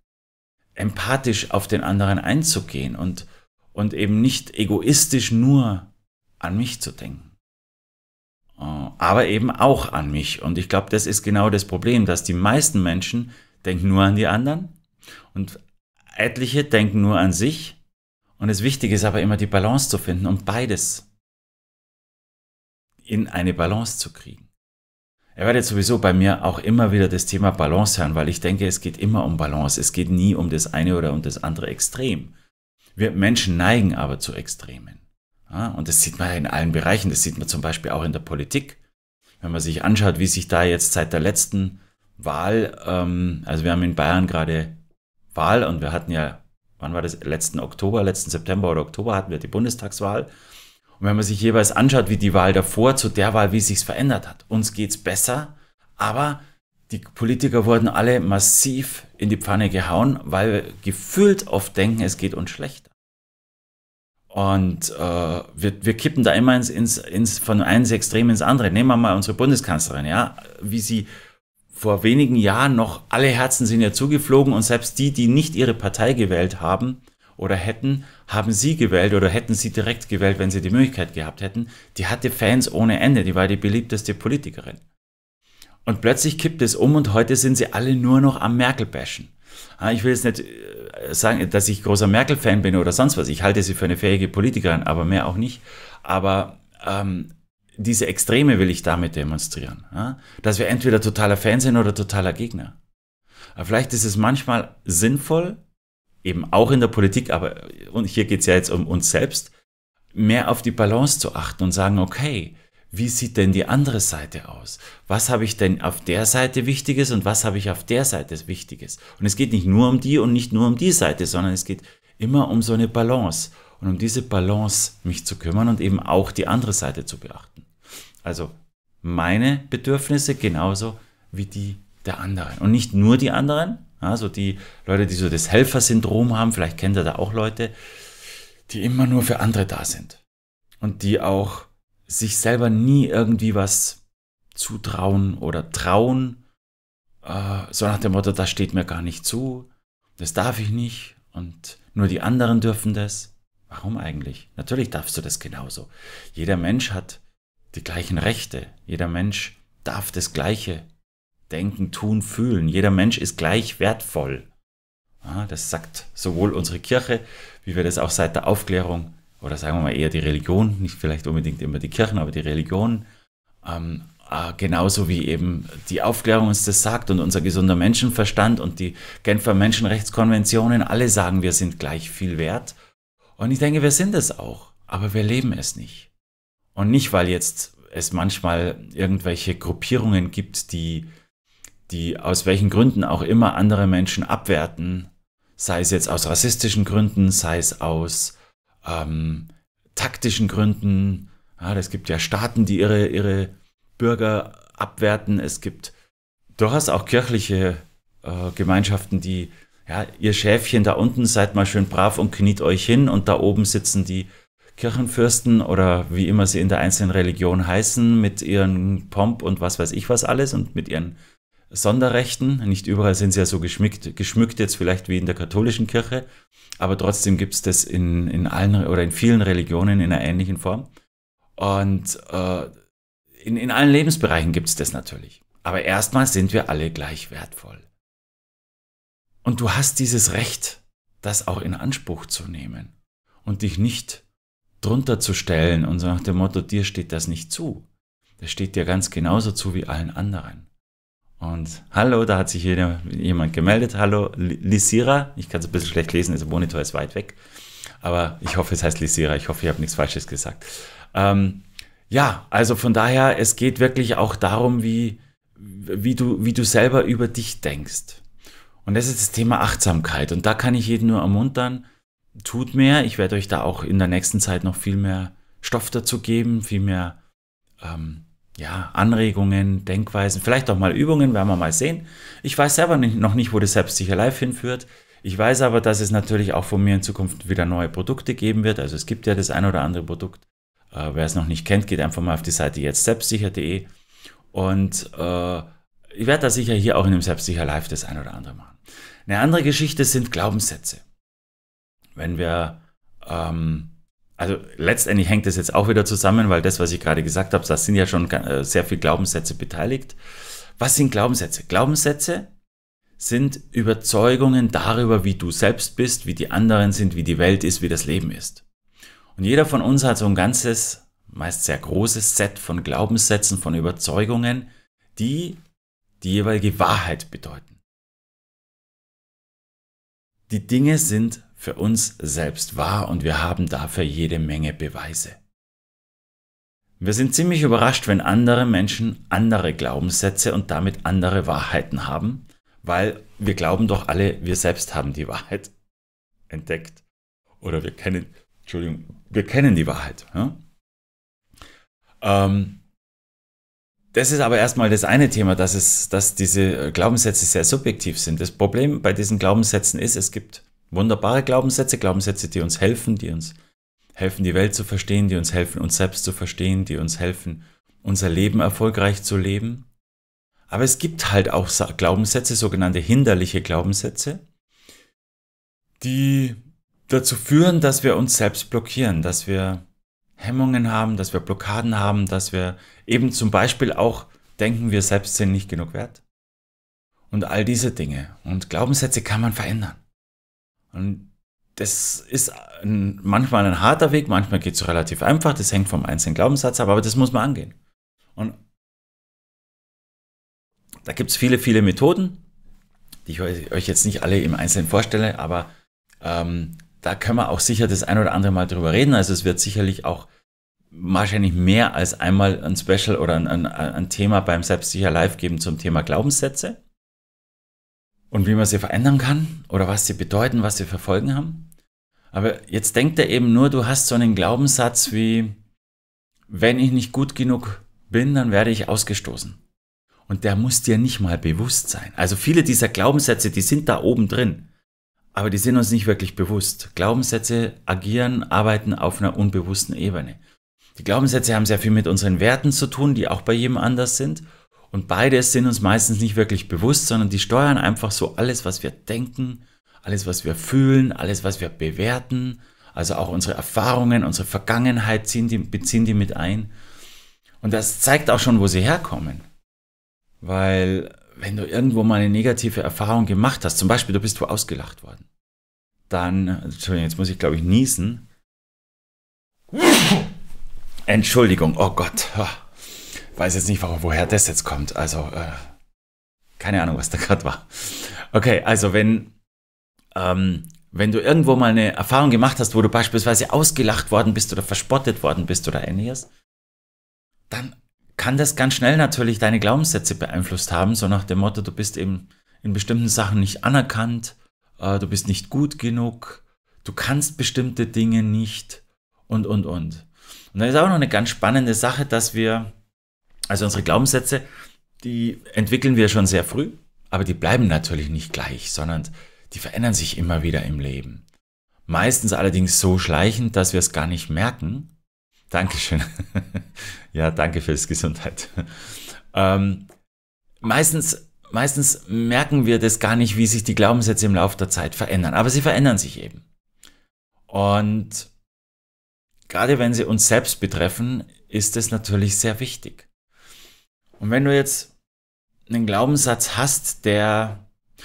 Empathisch auf den anderen einzugehen und, und eben nicht egoistisch nur an mich zu denken. Oh, aber eben auch an mich. Und ich glaube, das ist genau das Problem, dass die meisten Menschen denken nur an die anderen und etliche denken nur an sich. Und das Wichtige ist aber immer die Balance zu finden und beides in eine Balance zu kriegen. Er werdet sowieso bei mir auch immer wieder das Thema Balance hören, weil ich denke, es geht immer um Balance. Es geht nie um das eine oder um das andere Extrem. Wir Menschen neigen aber zu Extremen. Ja, und das sieht man in allen Bereichen. Das sieht man zum Beispiel auch in der Politik. Wenn man sich anschaut, wie sich da jetzt seit der letzten Wahl, ähm, also wir haben in Bayern gerade Wahl und wir hatten ja, wann war das? Letzten Oktober, letzten September oder Oktober hatten wir die Bundestagswahl. Und wenn man sich jeweils anschaut, wie die Wahl davor zu der Wahl, wie es sich verändert hat, uns geht's besser, aber die Politiker wurden alle massiv in die Pfanne gehauen, weil wir gefühlt oft denken, es geht uns schlechter. Und äh, wir, wir kippen da immer ins, ins, ins, von eins Extrem ins andere. Nehmen wir mal unsere Bundeskanzlerin, ja, wie sie vor wenigen Jahren noch alle Herzen sind ja zugeflogen und selbst die, die nicht ihre Partei gewählt haben, oder hätten, haben sie gewählt oder hätten sie direkt gewählt, wenn sie die Möglichkeit gehabt hätten. Die hatte Fans ohne Ende, die war die beliebteste Politikerin. Und plötzlich kippt es um und heute sind sie alle nur noch am Merkel-Bashen. Ah, ich will jetzt nicht äh, sagen, dass ich großer Merkel-Fan bin oder sonst was. Ich halte sie für eine fähige Politikerin, aber mehr auch nicht. Aber ähm, diese Extreme will ich damit demonstrieren. Dass wir entweder totaler Fan sind oder totaler Gegner. Vielleicht ist es manchmal sinnvoll, eben auch in der Politik, aber und hier geht es ja jetzt um uns selbst, mehr auf die Balance zu achten und sagen, okay, wie sieht denn die andere Seite aus? Was habe ich denn auf der Seite Wichtiges und was habe ich auf der Seite Wichtiges? Und es geht nicht nur um die und nicht nur um die Seite, sondern es geht immer um so eine Balance und um diese Balance mich zu kümmern und eben auch die andere Seite zu beachten. Also meine Bedürfnisse genauso wie die der anderen und nicht nur die anderen, also die Leute, die so das Helfersyndrom haben, vielleicht kennt ihr da auch Leute, die immer nur für andere da sind. Und die auch sich selber nie irgendwie was zutrauen oder trauen. Äh, so nach dem Motto, das steht mir gar nicht zu, das darf ich nicht und nur die anderen dürfen das. Warum eigentlich? Natürlich darfst du das genauso. Jeder Mensch hat die gleichen Rechte. Jeder Mensch darf das Gleiche. Denken, Tun, Fühlen. Jeder Mensch ist gleich wertvoll. Das sagt sowohl unsere Kirche, wie wir das auch seit der Aufklärung oder sagen wir mal eher die Religion, nicht vielleicht unbedingt immer die Kirchen, aber die Religion, ähm, äh, genauso wie eben die Aufklärung uns das sagt und unser gesunder Menschenverstand und die Genfer Menschenrechtskonventionen, alle sagen, wir sind gleich viel wert. Und ich denke, wir sind es auch, aber wir leben es nicht. Und nicht, weil jetzt es manchmal irgendwelche Gruppierungen gibt, die die aus welchen Gründen auch immer andere Menschen abwerten, sei es jetzt aus rassistischen Gründen, sei es aus ähm, taktischen Gründen. Ja, es gibt ja Staaten, die ihre, ihre Bürger abwerten. Es gibt durchaus auch kirchliche äh, Gemeinschaften, die, ja, ihr Schäfchen da unten, seid mal schön brav und kniet euch hin und da oben sitzen die Kirchenfürsten oder wie immer sie in der einzelnen Religion heißen, mit ihren Pomp und was weiß ich was alles und mit ihren Sonderrechten. Nicht überall sind sie ja so geschmückt, geschmückt jetzt vielleicht wie in der katholischen Kirche, aber trotzdem gibt es das in, in allen oder in vielen Religionen in einer ähnlichen Form. Und äh, in, in allen Lebensbereichen gibt es das natürlich. Aber erstmal sind wir alle gleich wertvoll. Und du hast dieses Recht, das auch in Anspruch zu nehmen und dich nicht drunter zu stellen und so nach dem Motto, dir steht das nicht zu. Das steht dir ganz genauso zu wie allen anderen. Und hallo, da hat sich jeder, jemand gemeldet. Hallo, Lisira. Ich kann es ein bisschen schlecht lesen, der also Monitor ist weit weg. Aber ich hoffe, es heißt Lisira. Ich hoffe, ich habe nichts Falsches gesagt. Ähm, ja, also von daher, es geht wirklich auch darum, wie, wie, du, wie du selber über dich denkst. Und das ist das Thema Achtsamkeit. Und da kann ich jeden nur ermuntern, tut mehr. Ich werde euch da auch in der nächsten Zeit noch viel mehr Stoff dazu geben, viel mehr ähm, ja, Anregungen, Denkweisen, vielleicht auch mal Übungen, werden wir mal sehen. Ich weiß selber nicht, noch nicht, wo das Selbstsicher Live hinführt. Ich weiß aber, dass es natürlich auch von mir in Zukunft wieder neue Produkte geben wird. Also es gibt ja das ein oder andere Produkt. Äh, wer es noch nicht kennt, geht einfach mal auf die Seite jetzt selbstsicher.de. Und äh, ich werde da sicher hier auch in dem Selbstsicher Live das ein oder andere machen. Eine andere Geschichte sind Glaubenssätze. Wenn wir ähm, also letztendlich hängt das jetzt auch wieder zusammen, weil das, was ich gerade gesagt habe, da sind ja schon äh, sehr viele Glaubenssätze beteiligt. Was sind Glaubenssätze? Glaubenssätze sind Überzeugungen darüber, wie du selbst bist, wie die anderen sind, wie die Welt ist, wie das Leben ist. Und jeder von uns hat so ein ganzes, meist sehr großes Set von Glaubenssätzen, von Überzeugungen, die die jeweilige Wahrheit bedeuten. Die Dinge sind für uns selbst wahr und wir haben dafür jede Menge Beweise. Wir sind ziemlich überrascht, wenn andere Menschen andere Glaubenssätze und damit andere Wahrheiten haben, weil wir glauben doch alle, wir selbst haben die Wahrheit entdeckt. Oder wir kennen, Entschuldigung, wir kennen die Wahrheit. Ja? Ähm, das ist aber erstmal das eine Thema, dass, es, dass diese Glaubenssätze sehr subjektiv sind. Das Problem bei diesen Glaubenssätzen ist, es gibt wunderbare Glaubenssätze, Glaubenssätze, die uns helfen, die uns helfen, die Welt zu verstehen, die uns helfen, uns selbst zu verstehen, die uns helfen, unser Leben erfolgreich zu leben. Aber es gibt halt auch Glaubenssätze, sogenannte hinderliche Glaubenssätze, die dazu führen, dass wir uns selbst blockieren, dass wir Hemmungen haben, dass wir Blockaden haben, dass wir eben zum Beispiel auch denken, wir selbst sind nicht genug wert. Und all diese Dinge. Und Glaubenssätze kann man verändern. Und das ist ein, manchmal ein harter Weg, manchmal geht es relativ einfach, das hängt vom einzelnen Glaubenssatz ab, aber das muss man angehen. Und da gibt es viele, viele Methoden, die ich euch jetzt nicht alle im Einzelnen vorstelle, aber ähm, da können wir auch sicher das ein oder andere Mal drüber reden. Also es wird sicherlich auch wahrscheinlich mehr als einmal ein Special oder ein, ein, ein Thema beim Selbstsicher Live geben zum Thema Glaubenssätze und wie man sie verändern kann oder was sie bedeuten, was sie verfolgen haben. Aber jetzt denkt er eben nur, du hast so einen Glaubenssatz wie, wenn ich nicht gut genug bin, dann werde ich ausgestoßen. Und der muss dir nicht mal bewusst sein. Also viele dieser Glaubenssätze, die sind da oben drin, aber die sind uns nicht wirklich bewusst. Glaubenssätze agieren, arbeiten auf einer unbewussten Ebene. Die Glaubenssätze haben sehr viel mit unseren Werten zu tun, die auch bei jedem anders sind und beides sind uns meistens nicht wirklich bewusst, sondern die steuern einfach so alles, was wir denken, alles, was wir fühlen, alles, was wir bewerten. Also auch unsere Erfahrungen, unsere Vergangenheit ziehen die, beziehen die mit ein. Und das zeigt auch schon, wo sie herkommen. Weil wenn du irgendwo mal eine negative Erfahrung gemacht hast, zum Beispiel du bist wo ausgelacht worden, dann, Entschuldigung, jetzt muss ich glaube ich niesen. Entschuldigung, oh Gott. Weiß jetzt nicht, woher das jetzt kommt. Also, äh, keine Ahnung, was da gerade war. Okay, also wenn, ähm, wenn du irgendwo mal eine Erfahrung gemacht hast, wo du beispielsweise ausgelacht worden bist oder verspottet worden bist oder ähnliches, dann kann das ganz schnell natürlich deine Glaubenssätze beeinflusst haben, so nach dem Motto, du bist eben in bestimmten Sachen nicht anerkannt, äh, du bist nicht gut genug, du kannst bestimmte Dinge nicht und, und, und. Und da ist auch noch eine ganz spannende Sache, dass wir also unsere Glaubenssätze, die entwickeln wir schon sehr früh, aber die bleiben natürlich nicht gleich, sondern die verändern sich immer wieder im Leben. Meistens allerdings so schleichend, dass wir es gar nicht merken. Dankeschön. ja, danke fürs Gesundheit. Ähm, meistens, meistens merken wir das gar nicht, wie sich die Glaubenssätze im Laufe der Zeit verändern. Aber sie verändern sich eben. Und gerade wenn sie uns selbst betreffen, ist es natürlich sehr wichtig. Und wenn du jetzt einen Glaubenssatz hast, der,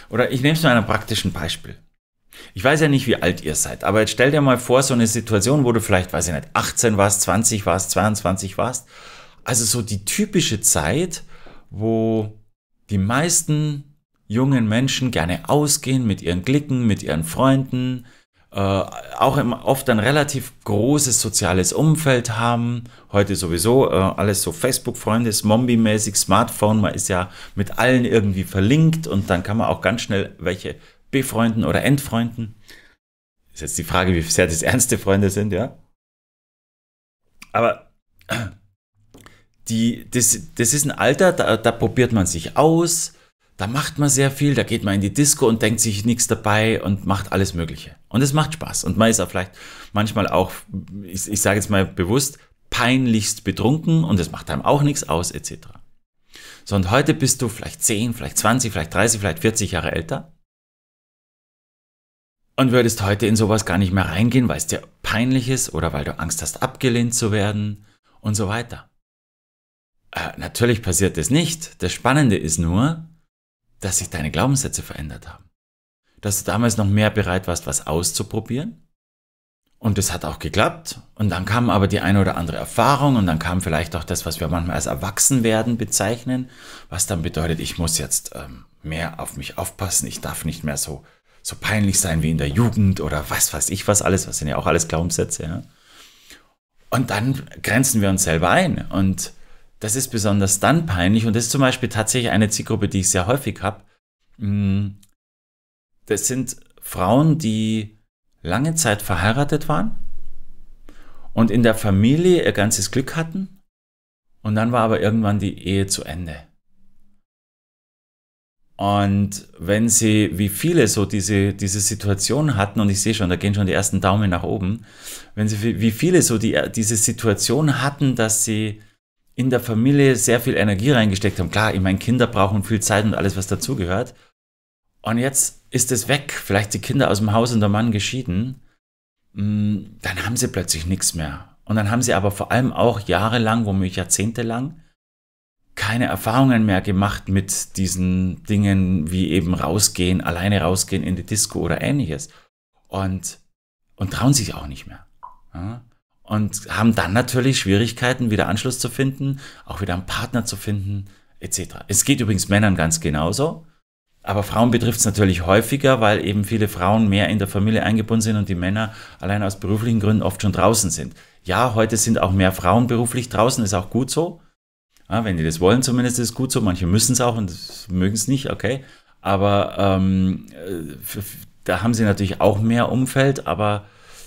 oder ich nehme es mal einem praktischen Beispiel. Ich weiß ja nicht, wie alt ihr seid, aber jetzt stell dir mal vor, so eine Situation, wo du vielleicht, weiß ich nicht, 18 warst, 20 warst, 22 warst. Also so die typische Zeit, wo die meisten jungen Menschen gerne ausgehen mit ihren Klicken, mit ihren Freunden, äh, auch im, oft ein relativ großes soziales Umfeld haben. Heute sowieso äh, alles so Facebook-Freunde, Mombi-mäßig, Smartphone. Man ist ja mit allen irgendwie verlinkt und dann kann man auch ganz schnell welche befreunden oder entfreunden. Ist jetzt die Frage, wie sehr das ernste Freunde sind, ja? Aber die, das, das ist ein Alter, da, da probiert man sich aus, da macht man sehr viel, da geht man in die Disco und denkt sich nichts dabei und macht alles Mögliche. Und es macht Spaß. Und man ist auch vielleicht manchmal auch, ich, ich sage jetzt mal bewusst, peinlichst betrunken und es macht einem auch nichts aus, etc. So, und heute bist du vielleicht 10, vielleicht 20, vielleicht 30, vielleicht 40 Jahre älter und würdest heute in sowas gar nicht mehr reingehen, weil es dir peinlich ist oder weil du Angst hast, abgelehnt zu werden und so weiter. Äh, natürlich passiert das nicht. Das Spannende ist nur, dass sich deine Glaubenssätze verändert haben dass du damals noch mehr bereit warst, was auszuprobieren. Und das hat auch geklappt. Und dann kam aber die eine oder andere Erfahrung und dann kam vielleicht auch das, was wir manchmal als Erwachsenwerden bezeichnen, was dann bedeutet, ich muss jetzt ähm, mehr auf mich aufpassen, ich darf nicht mehr so, so peinlich sein wie in der Jugend oder was weiß ich was alles, was sind ja auch alles Glaubenssätze. Ja? Und dann grenzen wir uns selber ein. Und das ist besonders dann peinlich. Und das ist zum Beispiel tatsächlich eine Zielgruppe, die ich sehr häufig habe. Hm, das sind Frauen, die lange Zeit verheiratet waren und in der Familie ihr ganzes Glück hatten und dann war aber irgendwann die Ehe zu Ende. Und wenn sie, wie viele so diese, diese Situation hatten, und ich sehe schon, da gehen schon die ersten Daumen nach oben, wenn sie, wie viele so die, diese Situation hatten, dass sie in der Familie sehr viel Energie reingesteckt haben. Klar, ich meine, Kinder brauchen viel Zeit und alles, was dazugehört. Und jetzt ist es weg, vielleicht die Kinder aus dem Haus und der Mann geschieden, mm, dann haben sie plötzlich nichts mehr. Und dann haben sie aber vor allem auch jahrelang, womöglich jahrzehntelang, keine Erfahrungen mehr gemacht mit diesen Dingen wie eben rausgehen, alleine rausgehen in die Disco oder ähnliches. Und, und trauen sich auch nicht mehr. Und haben dann natürlich Schwierigkeiten, wieder Anschluss zu finden, auch wieder einen Partner zu finden, etc. Es geht übrigens Männern ganz genauso. Aber Frauen betrifft es natürlich häufiger, weil eben viele Frauen mehr in der Familie eingebunden sind und die Männer allein aus beruflichen Gründen oft schon draußen sind. Ja, heute sind auch mehr Frauen beruflich draußen, ist auch gut so. Ja, wenn die das wollen, zumindest ist es gut so. Manche müssen es auch und mögen es nicht, okay. Aber ähm, äh, da haben sie natürlich auch mehr Umfeld, aber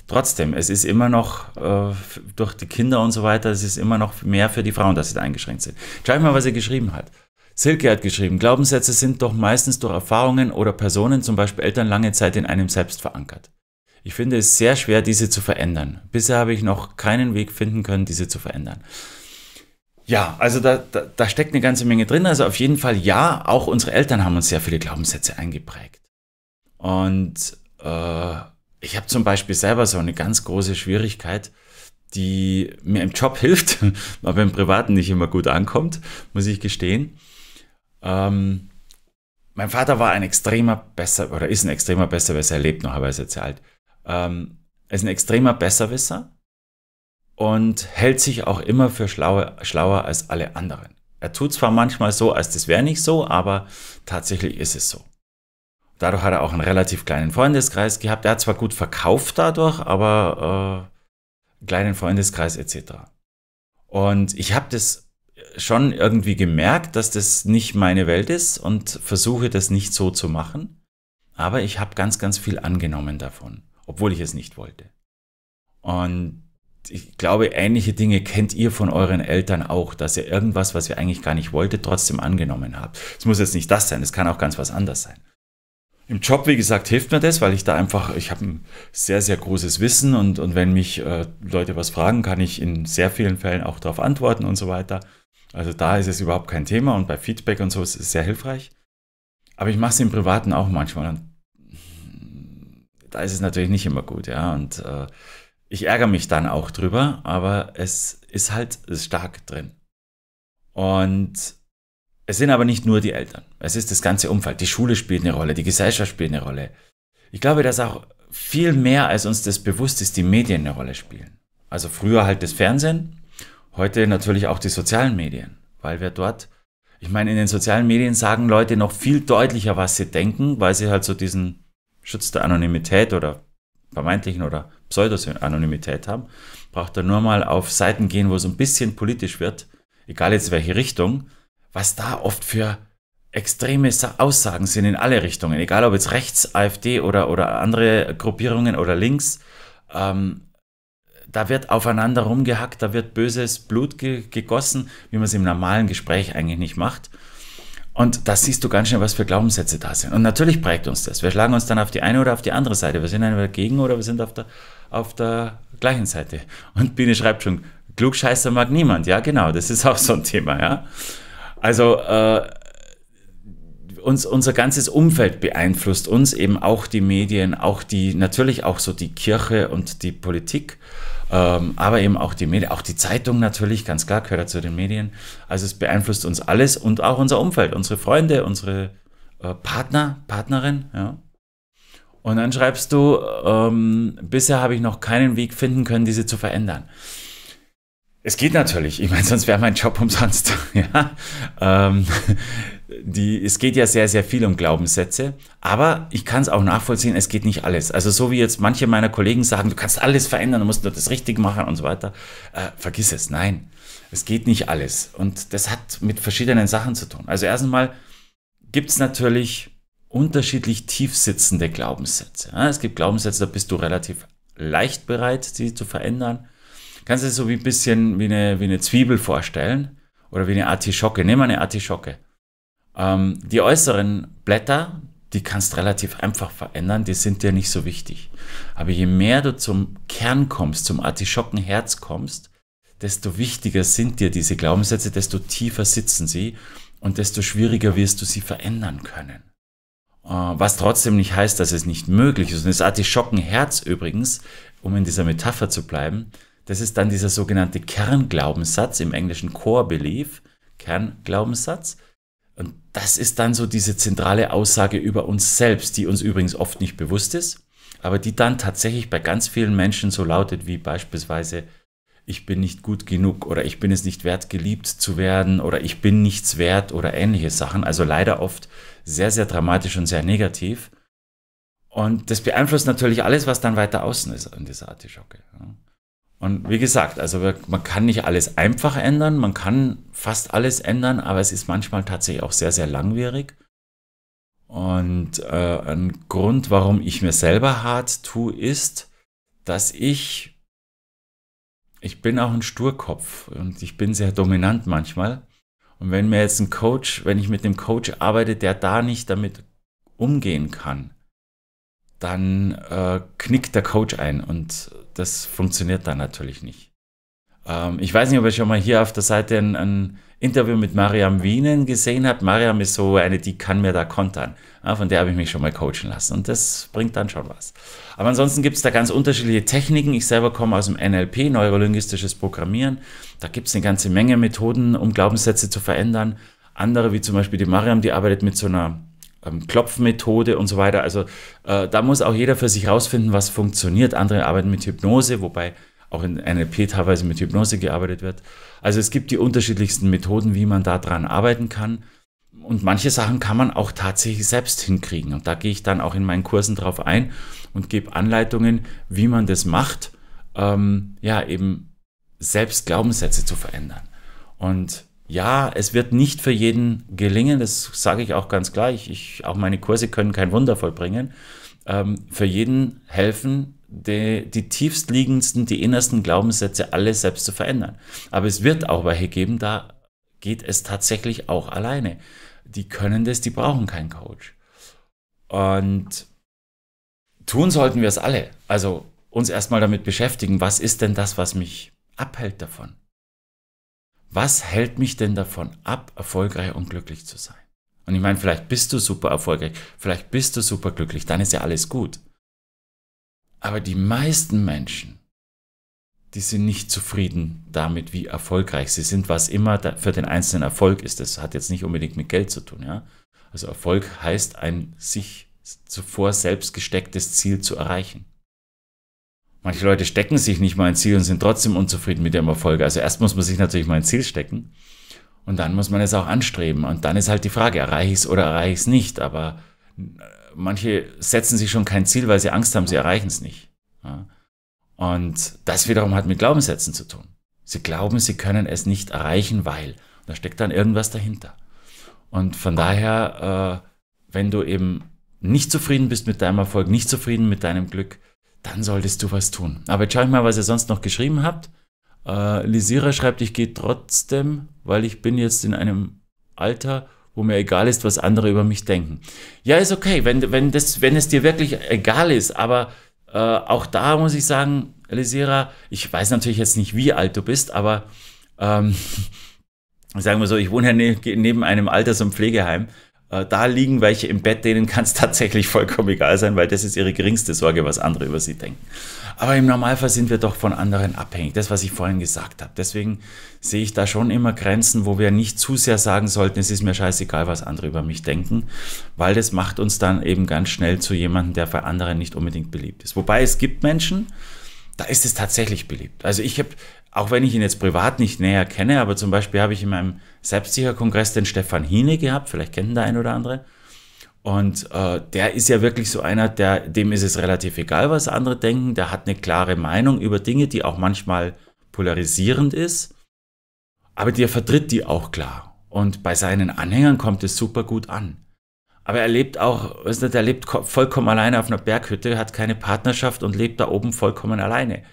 trotzdem, es ist immer noch äh, durch die Kinder und so weiter, es ist immer noch mehr für die Frauen, dass sie da eingeschränkt sind. Schau mal, was er geschrieben hat. Silke hat geschrieben, Glaubenssätze sind doch meistens durch Erfahrungen oder Personen, zum Beispiel Eltern, lange Zeit in einem selbst verankert. Ich finde es sehr schwer, diese zu verändern. Bisher habe ich noch keinen Weg finden können, diese zu verändern. Ja, also da, da, da steckt eine ganze Menge drin. Also auf jeden Fall ja, auch unsere Eltern haben uns sehr viele Glaubenssätze eingeprägt. Und äh, ich habe zum Beispiel selber so eine ganz große Schwierigkeit, die mir im Job hilft, aber im Privaten nicht immer gut ankommt, muss ich gestehen. Ähm, mein Vater war ein extremer Besser, oder ist ein extremer Besserwisser, er lebt noch, aber er ist jetzt sehr alt. Ähm, ist ein extremer Besserwisser und hält sich auch immer für schlauer, schlauer als alle anderen. Er tut zwar manchmal so, als das wäre nicht so, aber tatsächlich ist es so. Dadurch hat er auch einen relativ kleinen Freundeskreis gehabt. Er hat zwar gut verkauft dadurch, aber äh, kleinen Freundeskreis etc. Und ich habe das schon irgendwie gemerkt, dass das nicht meine Welt ist und versuche das nicht so zu machen. Aber ich habe ganz, ganz viel angenommen davon, obwohl ich es nicht wollte. Und ich glaube, ähnliche Dinge kennt ihr von euren Eltern auch, dass ihr irgendwas, was ihr eigentlich gar nicht wolltet, trotzdem angenommen habt. Es muss jetzt nicht das sein, es kann auch ganz was anders sein. Im Job, wie gesagt, hilft mir das, weil ich da einfach, ich habe ein sehr, sehr großes Wissen und, und wenn mich äh, Leute was fragen, kann ich in sehr vielen Fällen auch darauf antworten und so weiter. Also da ist es überhaupt kein Thema und bei Feedback und so ist es sehr hilfreich. Aber ich mache es im Privaten auch manchmal und da ist es natürlich nicht immer gut, ja. Und äh, ich ärgere mich dann auch drüber, aber es ist halt ist stark drin. Und es sind aber nicht nur die Eltern. Es ist das ganze Umfeld. Die Schule spielt eine Rolle, die Gesellschaft spielt eine Rolle. Ich glaube, dass auch viel mehr als uns das bewusst ist, die Medien eine Rolle spielen. Also früher halt das Fernsehen, Heute natürlich auch die sozialen Medien, weil wir dort, ich meine, in den sozialen Medien sagen Leute noch viel deutlicher, was sie denken, weil sie halt so diesen Schutz der Anonymität oder vermeintlichen oder Pseudo-Anonymität haben. Braucht er nur mal auf Seiten gehen, wo es ein bisschen politisch wird, egal jetzt welche Richtung, was da oft für extreme Aussagen sind in alle Richtungen, egal ob jetzt rechts, AfD oder, oder andere Gruppierungen oder links. Ähm, da wird aufeinander rumgehackt, da wird böses Blut ge gegossen, wie man es im normalen Gespräch eigentlich nicht macht. Und da siehst du ganz schnell, was für Glaubenssätze da sind. Und natürlich prägt uns das. Wir schlagen uns dann auf die eine oder auf die andere Seite. Wir sind entweder dagegen oder wir sind auf der, auf der gleichen Seite. Und Biene schreibt schon, Klugscheißer mag niemand. Ja, genau, das ist auch so ein Thema. Ja? Also äh, uns, unser ganzes Umfeld beeinflusst uns, eben auch die Medien, auch die, natürlich auch so die Kirche und die Politik. Ähm, aber eben auch die Medien, auch die Zeitung natürlich, ganz klar, gehört zu den Medien. Also es beeinflusst uns alles und auch unser Umfeld, unsere Freunde, unsere äh, Partner, Partnerin, ja. Und dann schreibst du, ähm, bisher habe ich noch keinen Weg finden können, diese zu verändern. Es geht natürlich. Ich meine, sonst wäre mein Job umsonst. ja. Ähm, die, es geht ja sehr, sehr viel um Glaubenssätze, aber ich kann es auch nachvollziehen, es geht nicht alles. Also so wie jetzt manche meiner Kollegen sagen, du kannst alles verändern, du musst nur das richtig machen und so weiter. Äh, vergiss es, nein, es geht nicht alles. Und das hat mit verschiedenen Sachen zu tun. Also erstmal gibt es natürlich unterschiedlich tief sitzende Glaubenssätze. Ja, es gibt Glaubenssätze, da bist du relativ leicht bereit, sie zu verändern. Kannst du dir so wie ein bisschen wie eine, wie eine Zwiebel vorstellen oder wie eine Artischocke. Nimm mal eine Artischocke. Ähm, die äußeren Blätter, die kannst relativ einfach verändern, die sind dir nicht so wichtig. Aber je mehr du zum Kern kommst, zum Artischockenherz kommst, desto wichtiger sind dir diese Glaubenssätze, desto tiefer sitzen sie und desto schwieriger wirst du sie verändern können. Äh, was trotzdem nicht heißt, dass es nicht möglich ist. Und das Artischockenherz übrigens, um in dieser Metapher zu bleiben, das ist dann dieser sogenannte Kernglaubenssatz, im englischen Core Belief, Kernglaubenssatz, und das ist dann so diese zentrale Aussage über uns selbst, die uns übrigens oft nicht bewusst ist, aber die dann tatsächlich bei ganz vielen Menschen so lautet wie beispielsweise, ich bin nicht gut genug oder ich bin es nicht wert, geliebt zu werden oder ich bin nichts wert oder ähnliche Sachen. Also leider oft sehr, sehr dramatisch und sehr negativ. Und das beeinflusst natürlich alles, was dann weiter außen ist an dieser Artischocke. Ja. Und wie gesagt, also man kann nicht alles einfach ändern, man kann fast alles ändern, aber es ist manchmal tatsächlich auch sehr, sehr langwierig. Und äh, ein Grund, warum ich mir selber hart tue, ist, dass ich, ich bin auch ein Sturkopf und ich bin sehr dominant manchmal. Und wenn mir jetzt ein Coach, wenn ich mit dem Coach arbeite, der da nicht damit umgehen kann, dann äh, knickt der Coach ein und das funktioniert dann natürlich nicht. Ähm, ich weiß nicht, ob ihr schon mal hier auf der Seite ein, ein Interview mit Mariam Wienen gesehen habt. Mariam ist so eine, die kann mir da kontern. Ja, von der habe ich mich schon mal coachen lassen und das bringt dann schon was. Aber ansonsten gibt es da ganz unterschiedliche Techniken. Ich selber komme aus dem NLP, neurolinguistisches Programmieren. Da gibt es eine ganze Menge Methoden, um Glaubenssätze zu verändern. Andere, wie zum Beispiel die Mariam, die arbeitet mit so einer ähm, Klopfmethode und so weiter. Also äh, da muss auch jeder für sich rausfinden, was funktioniert. Andere arbeiten mit Hypnose, wobei auch in NLP teilweise mit Hypnose gearbeitet wird. Also es gibt die unterschiedlichsten Methoden, wie man daran arbeiten kann. Und manche Sachen kann man auch tatsächlich selbst hinkriegen. Und da gehe ich dann auch in meinen Kursen drauf ein und gebe Anleitungen, wie man das macht, ähm, ja, eben selbst Glaubenssätze zu verändern. Und ja, es wird nicht für jeden gelingen, das sage ich auch ganz gleich. Ich, auch meine Kurse können kein Wunder vollbringen. Ähm, für jeden helfen die, die tiefstliegendsten, die innersten Glaubenssätze alle selbst zu verändern. Aber es wird auch welche geben, da geht es tatsächlich auch alleine. Die können das, die brauchen keinen Coach. Und tun sollten wir es alle. Also uns erstmal damit beschäftigen, was ist denn das, was mich abhält davon? was hält mich denn davon ab, erfolgreich und glücklich zu sein? Und ich meine, vielleicht bist du super erfolgreich, vielleicht bist du super glücklich, dann ist ja alles gut. Aber die meisten Menschen, die sind nicht zufrieden damit, wie erfolgreich sie sind, was immer für den einzelnen Erfolg ist. Das hat jetzt nicht unbedingt mit Geld zu tun, ja. Also Erfolg heißt, ein sich zuvor selbst gestecktes Ziel zu erreichen. Manche Leute stecken sich nicht mal ein Ziel und sind trotzdem unzufrieden mit ihrem Erfolg. Also erst muss man sich natürlich mal ein Ziel stecken und dann muss man es auch anstreben. Und dann ist halt die Frage, erreiche ich es oder erreiche ich es nicht. Aber äh, manche setzen sich schon kein Ziel, weil sie Angst haben, sie erreichen es nicht. Ja. Und das wiederum hat mit Glaubenssätzen zu tun. Sie glauben, sie können es nicht erreichen, weil da steckt dann irgendwas dahinter. Und von daher, äh, wenn du eben nicht zufrieden bist mit deinem Erfolg, nicht zufrieden mit deinem Glück, dann solltest du was tun. Aber jetzt schau ich mal, was ihr sonst noch geschrieben habt. Äh, Lisira schreibt, ich gehe trotzdem, weil ich bin jetzt in einem Alter, wo mir egal ist, was andere über mich denken. Ja, ist okay, wenn, wenn, das, wenn es dir wirklich egal ist, aber äh, auch da muss ich sagen, Lisira, ich weiß natürlich jetzt nicht, wie alt du bist, aber ähm, sagen wir so, ich wohne ja ne neben einem Alters- und Pflegeheim äh, da liegen welche im Bett, denen kann es tatsächlich vollkommen egal sein, weil das ist ihre geringste Sorge, was andere über sie denken. Aber im Normalfall sind wir doch von anderen abhängig, das, was ich vorhin gesagt habe. Deswegen sehe ich da schon immer Grenzen, wo wir nicht zu sehr sagen sollten, es ist mir scheißegal, was andere über mich denken, weil das macht uns dann eben ganz schnell zu jemandem, der bei anderen nicht unbedingt beliebt ist. Wobei es gibt Menschen, da ist es tatsächlich beliebt. Also ich habe auch wenn ich ihn jetzt privat nicht näher kenne, aber zum Beispiel habe ich in meinem Selbstsicherkongress den Stefan Hine gehabt, vielleicht kennt der ein oder andere. Und äh, der ist ja wirklich so einer, der, dem ist es relativ egal, was andere denken. Der hat eine klare Meinung über Dinge, die auch manchmal polarisierend ist. Aber der vertritt die auch klar. Und bei seinen Anhängern kommt es super gut an. Aber er lebt auch, weißt du, er lebt vollkommen alleine auf einer Berghütte, hat keine Partnerschaft und lebt da oben vollkommen alleine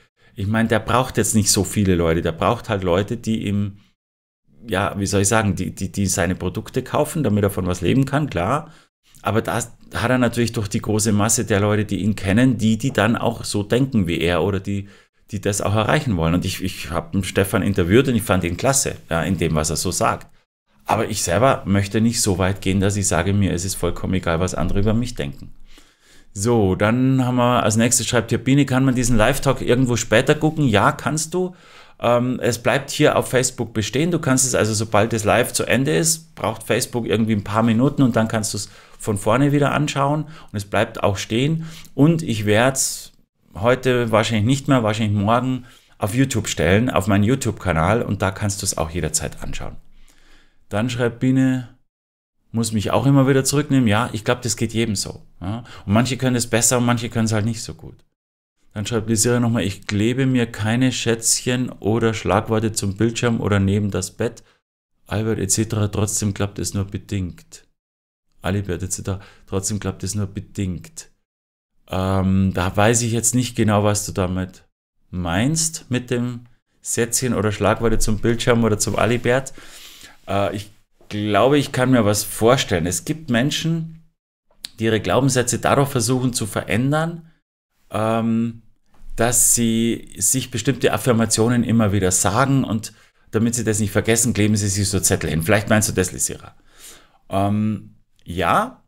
ich meine, der braucht jetzt nicht so viele Leute, der braucht halt Leute, die ihm, ja, wie soll ich sagen, die, die, die seine Produkte kaufen, damit er von was leben kann, klar. Aber das hat er natürlich durch die große Masse der Leute, die ihn kennen, die, die dann auch so denken wie er oder die, die das auch erreichen wollen. Und ich, ich habe einen Stefan interviewt und ich fand ihn klasse, ja, in dem, was er so sagt. Aber ich selber möchte nicht so weit gehen, dass ich sage, mir es ist vollkommen egal, was andere über mich denken. So, dann haben wir als nächstes schreibt hier Bini, kann man diesen Live-Talk irgendwo später gucken? Ja, kannst du. Ähm, es bleibt hier auf Facebook bestehen. Du kannst es also, sobald es live zu Ende ist, braucht Facebook irgendwie ein paar Minuten und dann kannst du es von vorne wieder anschauen und es bleibt auch stehen. Und ich werde es heute wahrscheinlich nicht mehr, wahrscheinlich morgen auf YouTube stellen, auf meinen YouTube-Kanal und da kannst du es auch jederzeit anschauen. Dann schreibt Biene, muss mich auch immer wieder zurücknehmen. Ja, ich glaube, das geht jedem so. Ja? Und manche können es besser und manche können es halt nicht so gut. Dann schreibt Lisira nochmal, ich klebe mir keine Schätzchen oder Schlagworte zum Bildschirm oder neben das Bett. Albert etc. Trotzdem klappt es nur bedingt. Alibert etc. Trotzdem klappt es nur bedingt. Ähm, da weiß ich jetzt nicht genau, was du damit meinst mit dem Sätzchen oder Schlagworte zum Bildschirm oder zum Alibert. Äh, ich glaube, ich kann mir was vorstellen. Es gibt Menschen, die ihre Glaubenssätze darauf versuchen zu verändern, ähm, dass sie sich bestimmte Affirmationen immer wieder sagen und damit sie das nicht vergessen, kleben sie sich so Zettel hin. Vielleicht meinst du das, Lissira. Ähm, ja,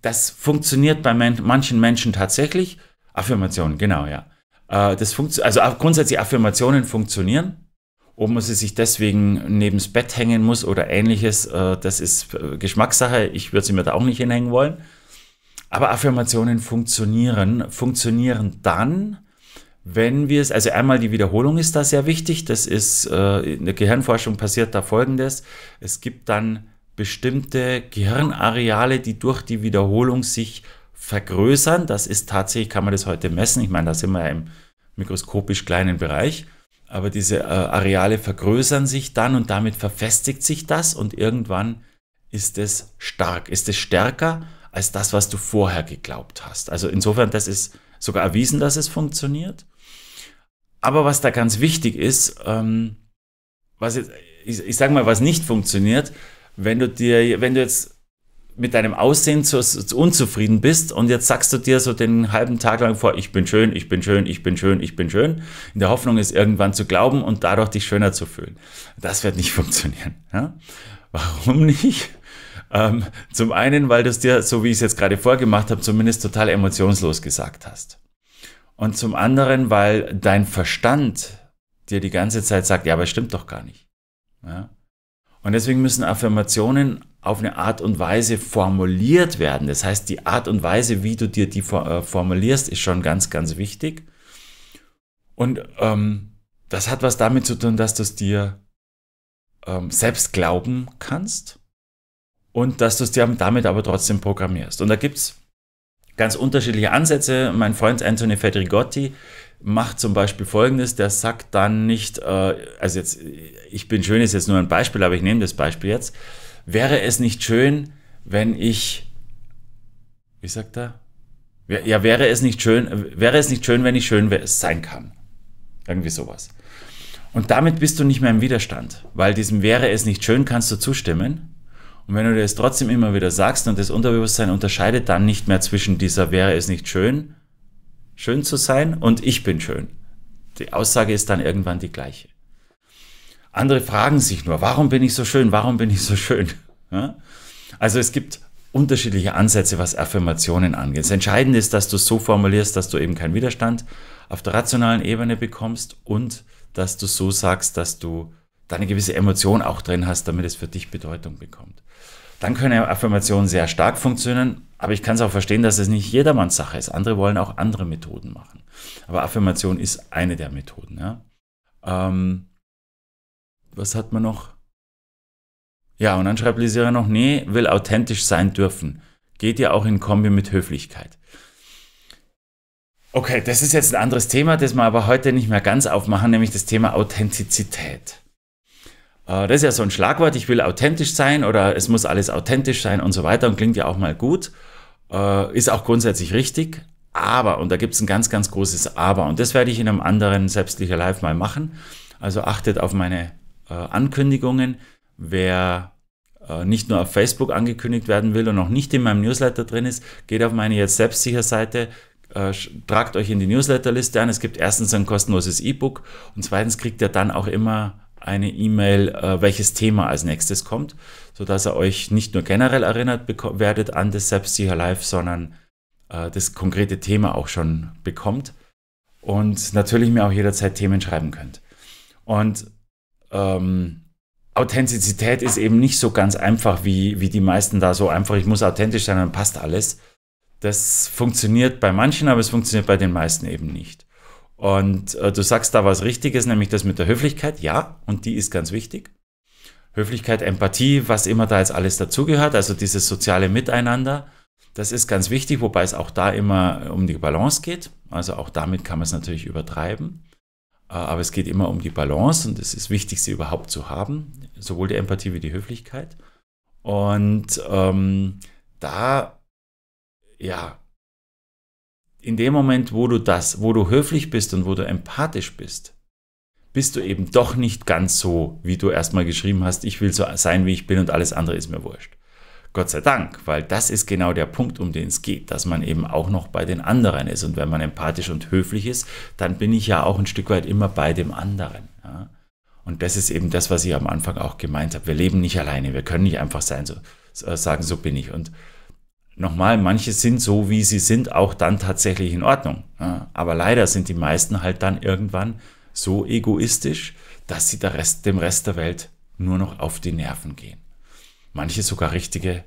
das funktioniert bei men manchen Menschen tatsächlich. Affirmationen, genau, ja. Äh, das also grundsätzlich Affirmationen funktionieren. Ob man sie sich deswegen nebens Bett hängen muss oder ähnliches, äh, das ist äh, Geschmackssache. Ich würde sie mir da auch nicht hinhängen wollen. Aber Affirmationen funktionieren, funktionieren dann, wenn wir es, also einmal die Wiederholung ist da sehr wichtig. Das ist, äh, in der Gehirnforschung passiert da Folgendes. Es gibt dann bestimmte Gehirnareale, die durch die Wiederholung sich vergrößern. Das ist tatsächlich, kann man das heute messen. Ich meine, da sind wir ja im mikroskopisch kleinen Bereich aber diese äh, Areale vergrößern sich dann und damit verfestigt sich das und irgendwann ist es stark, ist es stärker als das, was du vorher geglaubt hast. Also insofern, das ist sogar erwiesen, dass es funktioniert. Aber was da ganz wichtig ist, ähm, was jetzt, ich, ich sage mal, was nicht funktioniert, wenn du dir, wenn du jetzt mit deinem Aussehen zu, zu unzufrieden bist und jetzt sagst du dir so den halben Tag lang vor, ich bin schön, ich bin schön, ich bin schön, ich bin schön, in der Hoffnung, es irgendwann zu glauben und dadurch dich schöner zu fühlen. Das wird nicht funktionieren. Ja? Warum nicht? Ähm, zum einen, weil du es dir, so wie ich es jetzt gerade vorgemacht habe, zumindest total emotionslos gesagt hast. Und zum anderen, weil dein Verstand dir die ganze Zeit sagt, ja, aber es stimmt doch gar nicht. Ja? Und deswegen müssen Affirmationen auf eine Art und Weise formuliert werden. Das heißt, die Art und Weise, wie du dir die äh, formulierst, ist schon ganz, ganz wichtig. Und ähm, das hat was damit zu tun, dass du es dir ähm, selbst glauben kannst und dass du es dir damit aber trotzdem programmierst. Und da gibt's ganz unterschiedliche Ansätze. Mein Freund Anthony Fedrigotti macht zum Beispiel Folgendes, der sagt dann nicht, äh, also jetzt, ich bin schön, ist jetzt nur ein Beispiel, aber ich nehme das Beispiel jetzt, wäre es nicht schön, wenn ich, wie sagt er? Ja, wäre es nicht schön, wäre es nicht schön, wenn ich schön sein kann. Irgendwie sowas. Und damit bist du nicht mehr im Widerstand, weil diesem wäre es nicht schön kannst du zustimmen. Und wenn du dir das trotzdem immer wieder sagst und das Unterbewusstsein unterscheidet dann nicht mehr zwischen dieser wäre es nicht schön, schön zu sein und ich bin schön. Die Aussage ist dann irgendwann die gleiche. Andere fragen sich nur, warum bin ich so schön, warum bin ich so schön? Ja? Also es gibt unterschiedliche Ansätze, was Affirmationen angeht. Das Entscheidende ist, dass du es so formulierst, dass du eben keinen Widerstand auf der rationalen Ebene bekommst und dass du so sagst, dass du da eine gewisse Emotion auch drin hast, damit es für dich Bedeutung bekommt. Dann können Affirmationen sehr stark funktionieren, aber ich kann es auch verstehen, dass es nicht jedermanns Sache ist. Andere wollen auch andere Methoden machen. Aber Affirmation ist eine der Methoden. Ja? Ähm, was hat man noch? Ja, und dann schreibt Lisera noch, nee, will authentisch sein dürfen. Geht ja auch in Kombi mit Höflichkeit. Okay, das ist jetzt ein anderes Thema, das wir aber heute nicht mehr ganz aufmachen, nämlich das Thema Authentizität. Äh, das ist ja so ein Schlagwort, ich will authentisch sein oder es muss alles authentisch sein und so weiter und klingt ja auch mal gut, äh, ist auch grundsätzlich richtig, aber, und da gibt es ein ganz, ganz großes Aber und das werde ich in einem anderen Selbstlicher Live mal machen, also achtet auf meine äh, Ankündigungen. Wer äh, nicht nur auf Facebook angekündigt werden will und noch nicht in meinem Newsletter drin ist, geht auf meine jetzt selbstsicher Seite, äh, tragt euch in die Newsletterliste an. Es gibt erstens ein kostenloses E-Book und zweitens kriegt ihr dann auch immer eine E-Mail, äh, welches Thema als nächstes kommt, sodass ihr euch nicht nur generell erinnert werdet an das Selbstsicher Live, sondern äh, das konkrete Thema auch schon bekommt und natürlich mir auch jederzeit Themen schreiben könnt. Und ähm, Authentizität ist eben nicht so ganz einfach, wie, wie die meisten da so einfach, ich muss authentisch sein, dann passt alles. Das funktioniert bei manchen, aber es funktioniert bei den meisten eben nicht. Und äh, du sagst da was Richtiges, nämlich das mit der Höflichkeit, ja, und die ist ganz wichtig. Höflichkeit, Empathie, was immer da jetzt alles dazugehört, also dieses soziale Miteinander, das ist ganz wichtig, wobei es auch da immer um die Balance geht. Also auch damit kann man es natürlich übertreiben. Äh, aber es geht immer um die Balance und es ist wichtig, sie überhaupt zu haben, sowohl die Empathie wie die Höflichkeit. Und ähm, da, ja, in dem Moment, wo du das, wo du höflich bist und wo du empathisch bist, bist du eben doch nicht ganz so, wie du erstmal geschrieben hast, ich will so sein, wie ich bin und alles andere ist mir wurscht. Gott sei Dank, weil das ist genau der Punkt, um den es geht, dass man eben auch noch bei den anderen ist. Und wenn man empathisch und höflich ist, dann bin ich ja auch ein Stück weit immer bei dem anderen. Ja? Und das ist eben das, was ich am Anfang auch gemeint habe. Wir leben nicht alleine. Wir können nicht einfach sein, so, äh, sagen, so bin ich. Und nochmal, manche sind so, wie sie sind, auch dann tatsächlich in Ordnung. Ja? Aber leider sind die meisten halt dann irgendwann so egoistisch, dass sie Rest, dem Rest der Welt nur noch auf die Nerven gehen manche sogar richtige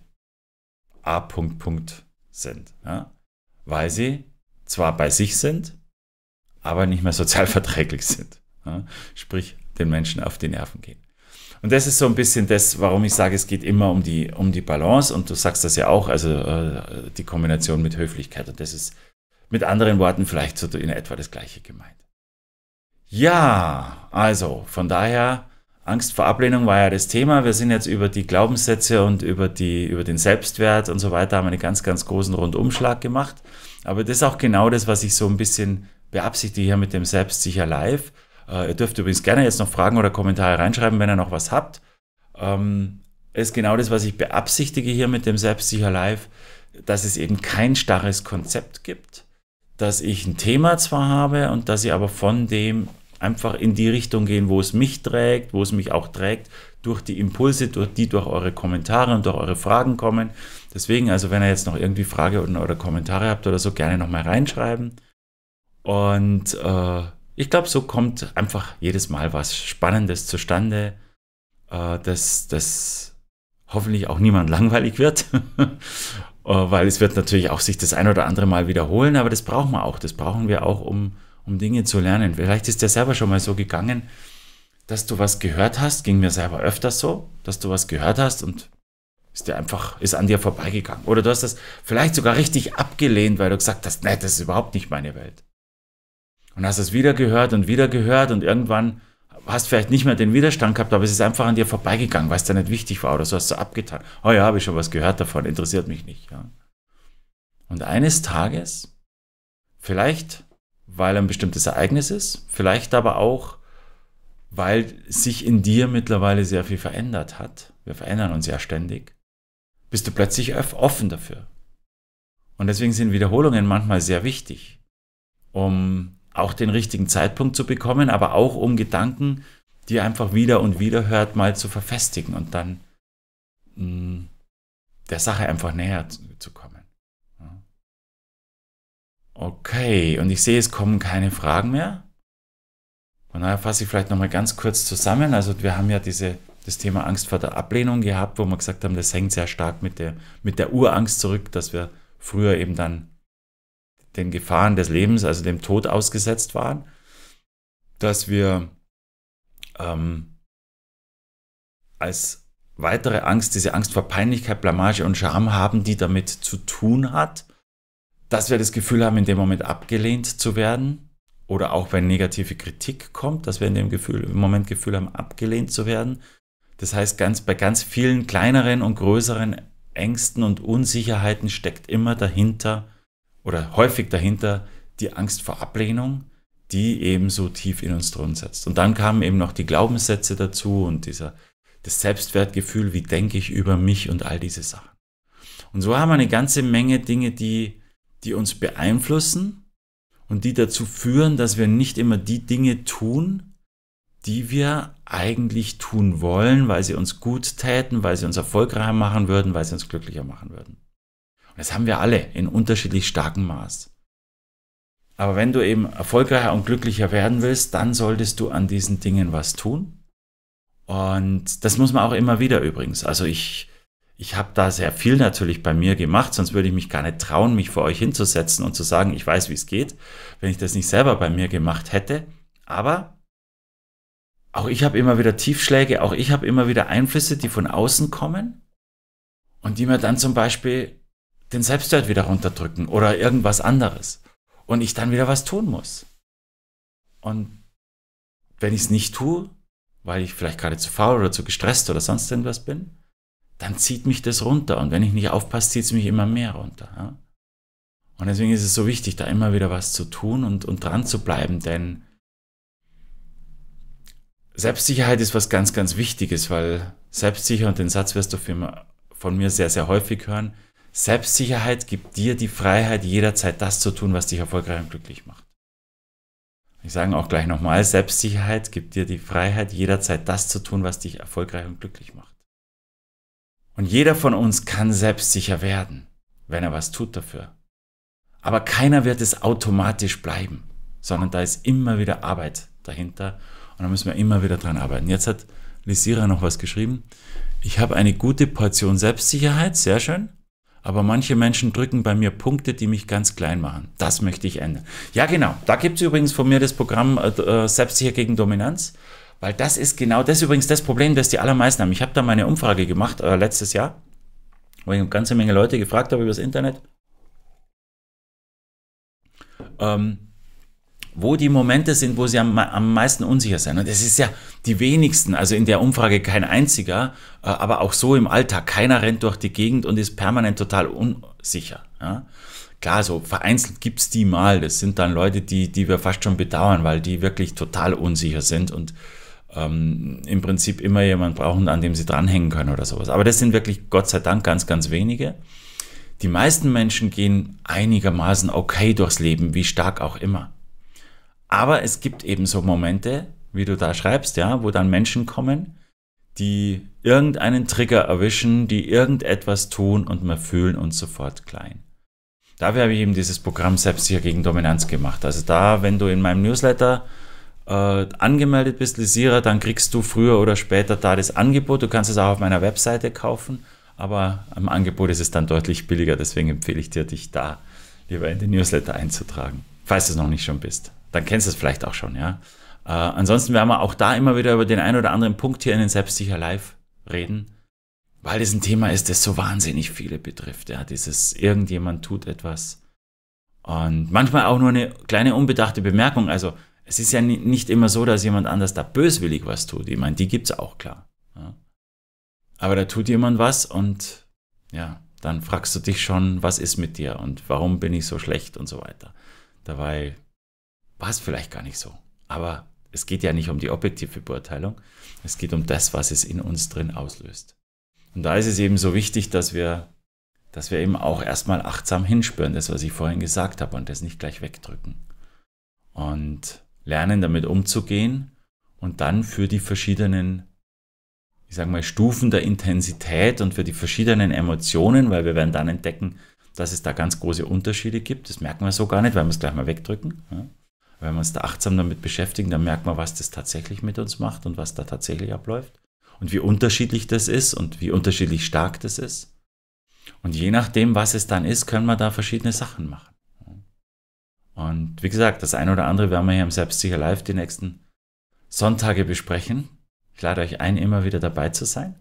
A. -Punkt -Punkt sind, ja? weil sie zwar bei sich sind, aber nicht mehr sozialverträglich sind. Ja? Sprich, den Menschen auf die Nerven gehen. Und das ist so ein bisschen das, warum ich sage, es geht immer um die, um die Balance. Und du sagst das ja auch, also äh, die Kombination mit Höflichkeit. Und das ist mit anderen Worten vielleicht so in etwa das Gleiche gemeint. Ja, also von daher Angst vor Ablehnung war ja das Thema. Wir sind jetzt über die Glaubenssätze und über, die, über den Selbstwert und so weiter, haben einen ganz, ganz großen Rundumschlag gemacht. Aber das ist auch genau das, was ich so ein bisschen beabsichtige hier mit dem Selbstsicher Live. Äh, ihr dürft übrigens gerne jetzt noch Fragen oder Kommentare reinschreiben, wenn ihr noch was habt. Ähm, ist genau das, was ich beabsichtige hier mit dem Selbstsicher Live, dass es eben kein starres Konzept gibt, dass ich ein Thema zwar habe und dass ich aber von dem einfach in die Richtung gehen, wo es mich trägt, wo es mich auch trägt, durch die Impulse, durch die durch eure Kommentare und durch eure Fragen kommen. Deswegen, also wenn ihr jetzt noch irgendwie Frage oder, oder Kommentare habt oder so, gerne nochmal reinschreiben. Und äh, ich glaube, so kommt einfach jedes Mal was Spannendes zustande, äh, dass das hoffentlich auch niemand langweilig wird. äh, weil es wird natürlich auch sich das ein oder andere Mal wiederholen, aber das brauchen wir auch. Das brauchen wir auch, um um Dinge zu lernen. Vielleicht ist dir selber schon mal so gegangen, dass du was gehört hast, ging mir selber öfters so, dass du was gehört hast und ist dir einfach, ist an dir vorbeigegangen. Oder du hast das vielleicht sogar richtig abgelehnt, weil du gesagt hast, nein, das ist überhaupt nicht meine Welt. Und hast es wieder gehört und wieder gehört und irgendwann hast vielleicht nicht mehr den Widerstand gehabt, aber es ist einfach an dir vorbeigegangen, weil es dir nicht wichtig war oder so hast du abgetan. Oh ja, habe ich schon was gehört davon, interessiert mich nicht. Ja. Und eines Tages, vielleicht weil ein bestimmtes Ereignis ist, vielleicht aber auch, weil sich in dir mittlerweile sehr viel verändert hat. Wir verändern uns ja ständig. Bist du plötzlich offen dafür. Und deswegen sind Wiederholungen manchmal sehr wichtig, um auch den richtigen Zeitpunkt zu bekommen, aber auch um Gedanken, die einfach wieder und wieder hört, mal zu verfestigen und dann mh, mm, der Sache einfach näher zu, zu kommen. Okay, und ich sehe, es kommen keine Fragen mehr. Von daher fasse ich vielleicht nochmal ganz kurz zusammen. Also wir haben ja diese, das Thema Angst vor der Ablehnung gehabt, wo wir gesagt haben, das hängt sehr stark mit der, mit der Urangst zurück, dass wir früher eben dann den Gefahren des Lebens, also dem Tod ausgesetzt waren, dass wir ähm, als weitere Angst, diese Angst vor Peinlichkeit, Blamage und Scham haben, die damit zu tun hat, dass wir das Gefühl haben, in dem Moment abgelehnt zu werden oder auch wenn negative Kritik kommt, dass wir in dem Gefühl, im Moment Gefühl haben, abgelehnt zu werden. Das heißt, ganz, bei ganz vielen kleineren und größeren Ängsten und Unsicherheiten steckt immer dahinter oder häufig dahinter die Angst vor Ablehnung, die eben so tief in uns drin sitzt. Und dann kamen eben noch die Glaubenssätze dazu und dieser, das Selbstwertgefühl, wie denke ich über mich und all diese Sachen. Und so haben wir eine ganze Menge Dinge, die die uns beeinflussen und die dazu führen, dass wir nicht immer die Dinge tun, die wir eigentlich tun wollen, weil sie uns gut täten, weil sie uns erfolgreicher machen würden, weil sie uns glücklicher machen würden. Und das haben wir alle in unterschiedlich starkem Maß. Aber wenn du eben erfolgreicher und glücklicher werden willst, dann solltest du an diesen Dingen was tun. Und das muss man auch immer wieder übrigens. Also ich ich habe da sehr viel natürlich bei mir gemacht, sonst würde ich mich gar nicht trauen, mich vor euch hinzusetzen und zu sagen, ich weiß, wie es geht, wenn ich das nicht selber bei mir gemacht hätte. Aber auch ich habe immer wieder Tiefschläge, auch ich habe immer wieder Einflüsse, die von außen kommen und die mir dann zum Beispiel den Selbstwert wieder runterdrücken oder irgendwas anderes. Und ich dann wieder was tun muss. Und wenn ich es nicht tue, weil ich vielleicht gerade zu faul oder zu gestresst oder sonst irgendwas bin, dann zieht mich das runter. Und wenn ich nicht aufpasse, zieht es mich immer mehr runter. Ja? Und deswegen ist es so wichtig, da immer wieder was zu tun und, und dran zu bleiben, denn Selbstsicherheit ist was ganz, ganz Wichtiges, weil selbstsicher, und den Satz wirst du von mir sehr, sehr häufig hören, Selbstsicherheit gibt dir die Freiheit, jederzeit das zu tun, was dich erfolgreich und glücklich macht. Ich sage auch gleich nochmal, Selbstsicherheit gibt dir die Freiheit, jederzeit das zu tun, was dich erfolgreich und glücklich macht. Und jeder von uns kann selbstsicher werden, wenn er was tut dafür. Aber keiner wird es automatisch bleiben, sondern da ist immer wieder Arbeit dahinter und da müssen wir immer wieder dran arbeiten. Jetzt hat Lisira noch was geschrieben. Ich habe eine gute Portion Selbstsicherheit, sehr schön. Aber manche Menschen drücken bei mir Punkte, die mich ganz klein machen. Das möchte ich ändern. Ja, genau. Da gibt es übrigens von mir das Programm äh, äh Selbstsicher gegen Dominanz. Weil das ist genau das ist übrigens das Problem, das die allermeisten haben. Ich habe da meine Umfrage gemacht äh, letztes Jahr, wo ich eine ganze Menge Leute gefragt habe über das Internet, ähm, wo die Momente sind, wo sie am, am meisten unsicher sind. Und es ist ja die wenigsten, also in der Umfrage kein einziger, äh, aber auch so im Alltag. Keiner rennt durch die Gegend und ist permanent total unsicher. Ja? klar, so vereinzelt gibt es die mal. Das sind dann Leute, die, die wir fast schon bedauern, weil die wirklich total unsicher sind und ähm, im Prinzip immer jemanden brauchen, an dem sie dranhängen können oder sowas. Aber das sind wirklich Gott sei Dank ganz, ganz wenige. Die meisten Menschen gehen einigermaßen okay durchs Leben, wie stark auch immer. Aber es gibt eben so Momente, wie du da schreibst, ja, wo dann Menschen kommen, die irgendeinen Trigger erwischen, die irgendetwas tun und wir fühlen uns sofort klein. Dafür habe ich eben dieses Programm Selbstsicher gegen Dominanz gemacht. Also da, wenn du in meinem Newsletter äh, angemeldet bist, Lisira, dann kriegst du früher oder später da das Angebot. Du kannst es auch auf meiner Webseite kaufen, aber am Angebot ist es dann deutlich billiger. Deswegen empfehle ich dir, dich da lieber in den Newsletter einzutragen, falls du es noch nicht schon bist. Dann kennst du es vielleicht auch schon, ja. Äh, ansonsten werden wir auch da immer wieder über den einen oder anderen Punkt hier in den Selbstsicher Live reden, weil das ein Thema ist, das so wahnsinnig viele betrifft. Ja, dieses irgendjemand tut etwas und manchmal auch nur eine kleine unbedachte Bemerkung. Also es ist ja nicht immer so, dass jemand anders da böswillig was tut. Ich meine, die gibt's auch klar. Ja. Aber da tut jemand was und ja, dann fragst du dich schon, was ist mit dir und warum bin ich so schlecht und so weiter. Dabei war es vielleicht gar nicht so. Aber es geht ja nicht um die objektive Beurteilung. Es geht um das, was es in uns drin auslöst. Und da ist es eben so wichtig, dass wir, dass wir eben auch erstmal achtsam hinspüren, das, was ich vorhin gesagt habe, und das nicht gleich wegdrücken. Und lernen, damit umzugehen und dann für die verschiedenen, ich sage mal, Stufen der Intensität und für die verschiedenen Emotionen, weil wir werden dann entdecken, dass es da ganz große Unterschiede gibt. Das merken wir so gar nicht, weil wir es gleich mal wegdrücken. Wenn wir uns da achtsam damit beschäftigen, dann merken wir, was das tatsächlich mit uns macht und was da tatsächlich abläuft und wie unterschiedlich das ist und wie unterschiedlich stark das ist. Und je nachdem, was es dann ist, können wir da verschiedene Sachen machen. Und wie gesagt, das eine oder andere werden wir hier im Selbstsicher Live die nächsten Sonntage besprechen. Ich lade euch ein, immer wieder dabei zu sein.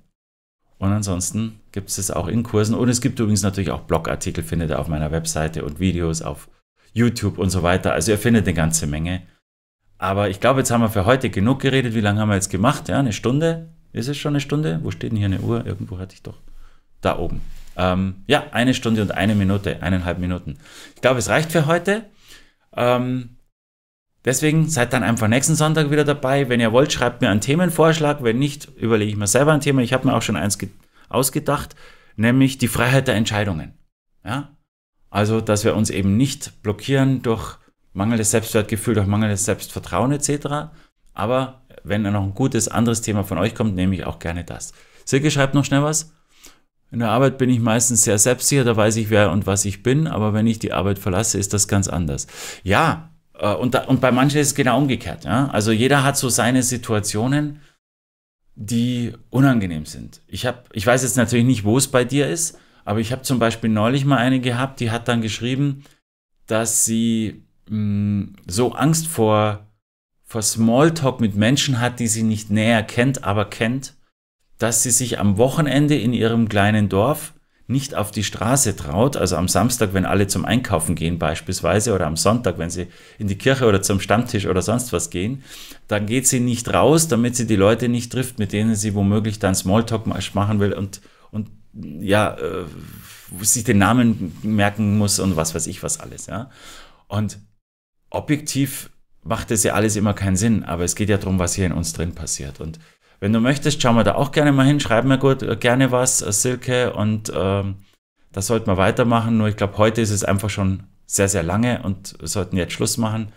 Und ansonsten gibt es es auch in Kursen. Und es gibt übrigens natürlich auch Blogartikel, findet ihr auf meiner Webseite und Videos auf YouTube und so weiter. Also ihr findet eine ganze Menge. Aber ich glaube, jetzt haben wir für heute genug geredet. Wie lange haben wir jetzt gemacht? Ja, eine Stunde? Ist es schon eine Stunde? Wo steht denn hier eine Uhr? Irgendwo hatte ich doch. Da oben. Ähm, ja, eine Stunde und eine Minute, eineinhalb Minuten. Ich glaube, es reicht für heute. Ähm, deswegen seid dann einfach nächsten Sonntag wieder dabei. Wenn ihr wollt, schreibt mir einen Themenvorschlag. Wenn nicht, überlege ich mir selber ein Thema. Ich habe mir auch schon eins ausgedacht, nämlich die Freiheit der Entscheidungen. Ja? Also, dass wir uns eben nicht blockieren durch mangelndes Selbstwertgefühl, durch mangelndes Selbstvertrauen etc. Aber wenn noch ein gutes anderes Thema von euch kommt, nehme ich auch gerne das. Silke schreibt noch schnell was. In der Arbeit bin ich meistens sehr selbstsicher, da weiß ich, wer und was ich bin, aber wenn ich die Arbeit verlasse, ist das ganz anders. Ja, äh, und, da, und bei manchen ist es genau umgekehrt. Ja? Also jeder hat so seine Situationen, die unangenehm sind. Ich, hab, ich weiß jetzt natürlich nicht, wo es bei dir ist, aber ich habe zum Beispiel neulich mal eine gehabt, die hat dann geschrieben, dass sie mh, mm, so Angst vor, vor Smalltalk mit Menschen hat, die sie nicht näher kennt, aber kennt dass sie sich am Wochenende in ihrem kleinen Dorf nicht auf die Straße traut, also am Samstag, wenn alle zum Einkaufen gehen beispielsweise oder am Sonntag, wenn sie in die Kirche oder zum Stammtisch oder sonst was gehen, dann geht sie nicht raus, damit sie die Leute nicht trifft, mit denen sie womöglich dann Smalltalk machen will und, und ja, äh, sich den Namen merken muss und was weiß ich was alles. Ja? Und objektiv macht das ja alles immer keinen Sinn, aber es geht ja darum, was hier in uns drin passiert. Und wenn du möchtest, schauen wir da auch gerne mal hin, schreib mir gut, äh, gerne was, äh, Silke, und ähm, da sollten wir weitermachen. Nur ich glaube, heute ist es einfach schon sehr, sehr lange und sollten jetzt Schluss machen.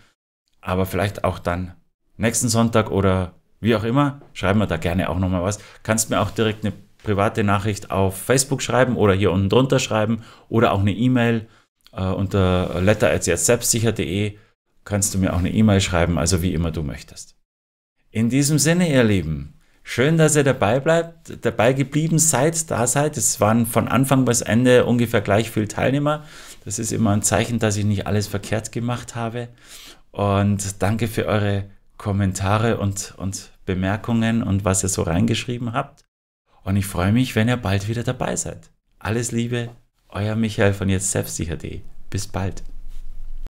Aber vielleicht auch dann nächsten Sonntag oder wie auch immer, schreiben wir da gerne auch nochmal was. Kannst mir auch direkt eine private Nachricht auf Facebook schreiben oder hier unten drunter schreiben oder auch eine E-Mail äh, unter äh, selbstsicher.de kannst du mir auch eine E-Mail schreiben, also wie immer du möchtest. In diesem Sinne, ihr Lieben, Schön, dass ihr dabei bleibt, dabei geblieben seid, da seid. Es waren von Anfang bis Ende ungefähr gleich viele Teilnehmer. Das ist immer ein Zeichen, dass ich nicht alles verkehrt gemacht habe. Und danke für eure Kommentare und, und Bemerkungen und was ihr so reingeschrieben habt. Und ich freue mich, wenn ihr bald wieder dabei seid. Alles Liebe, euer Michael von jetzt selbstsicher.de. Bis bald.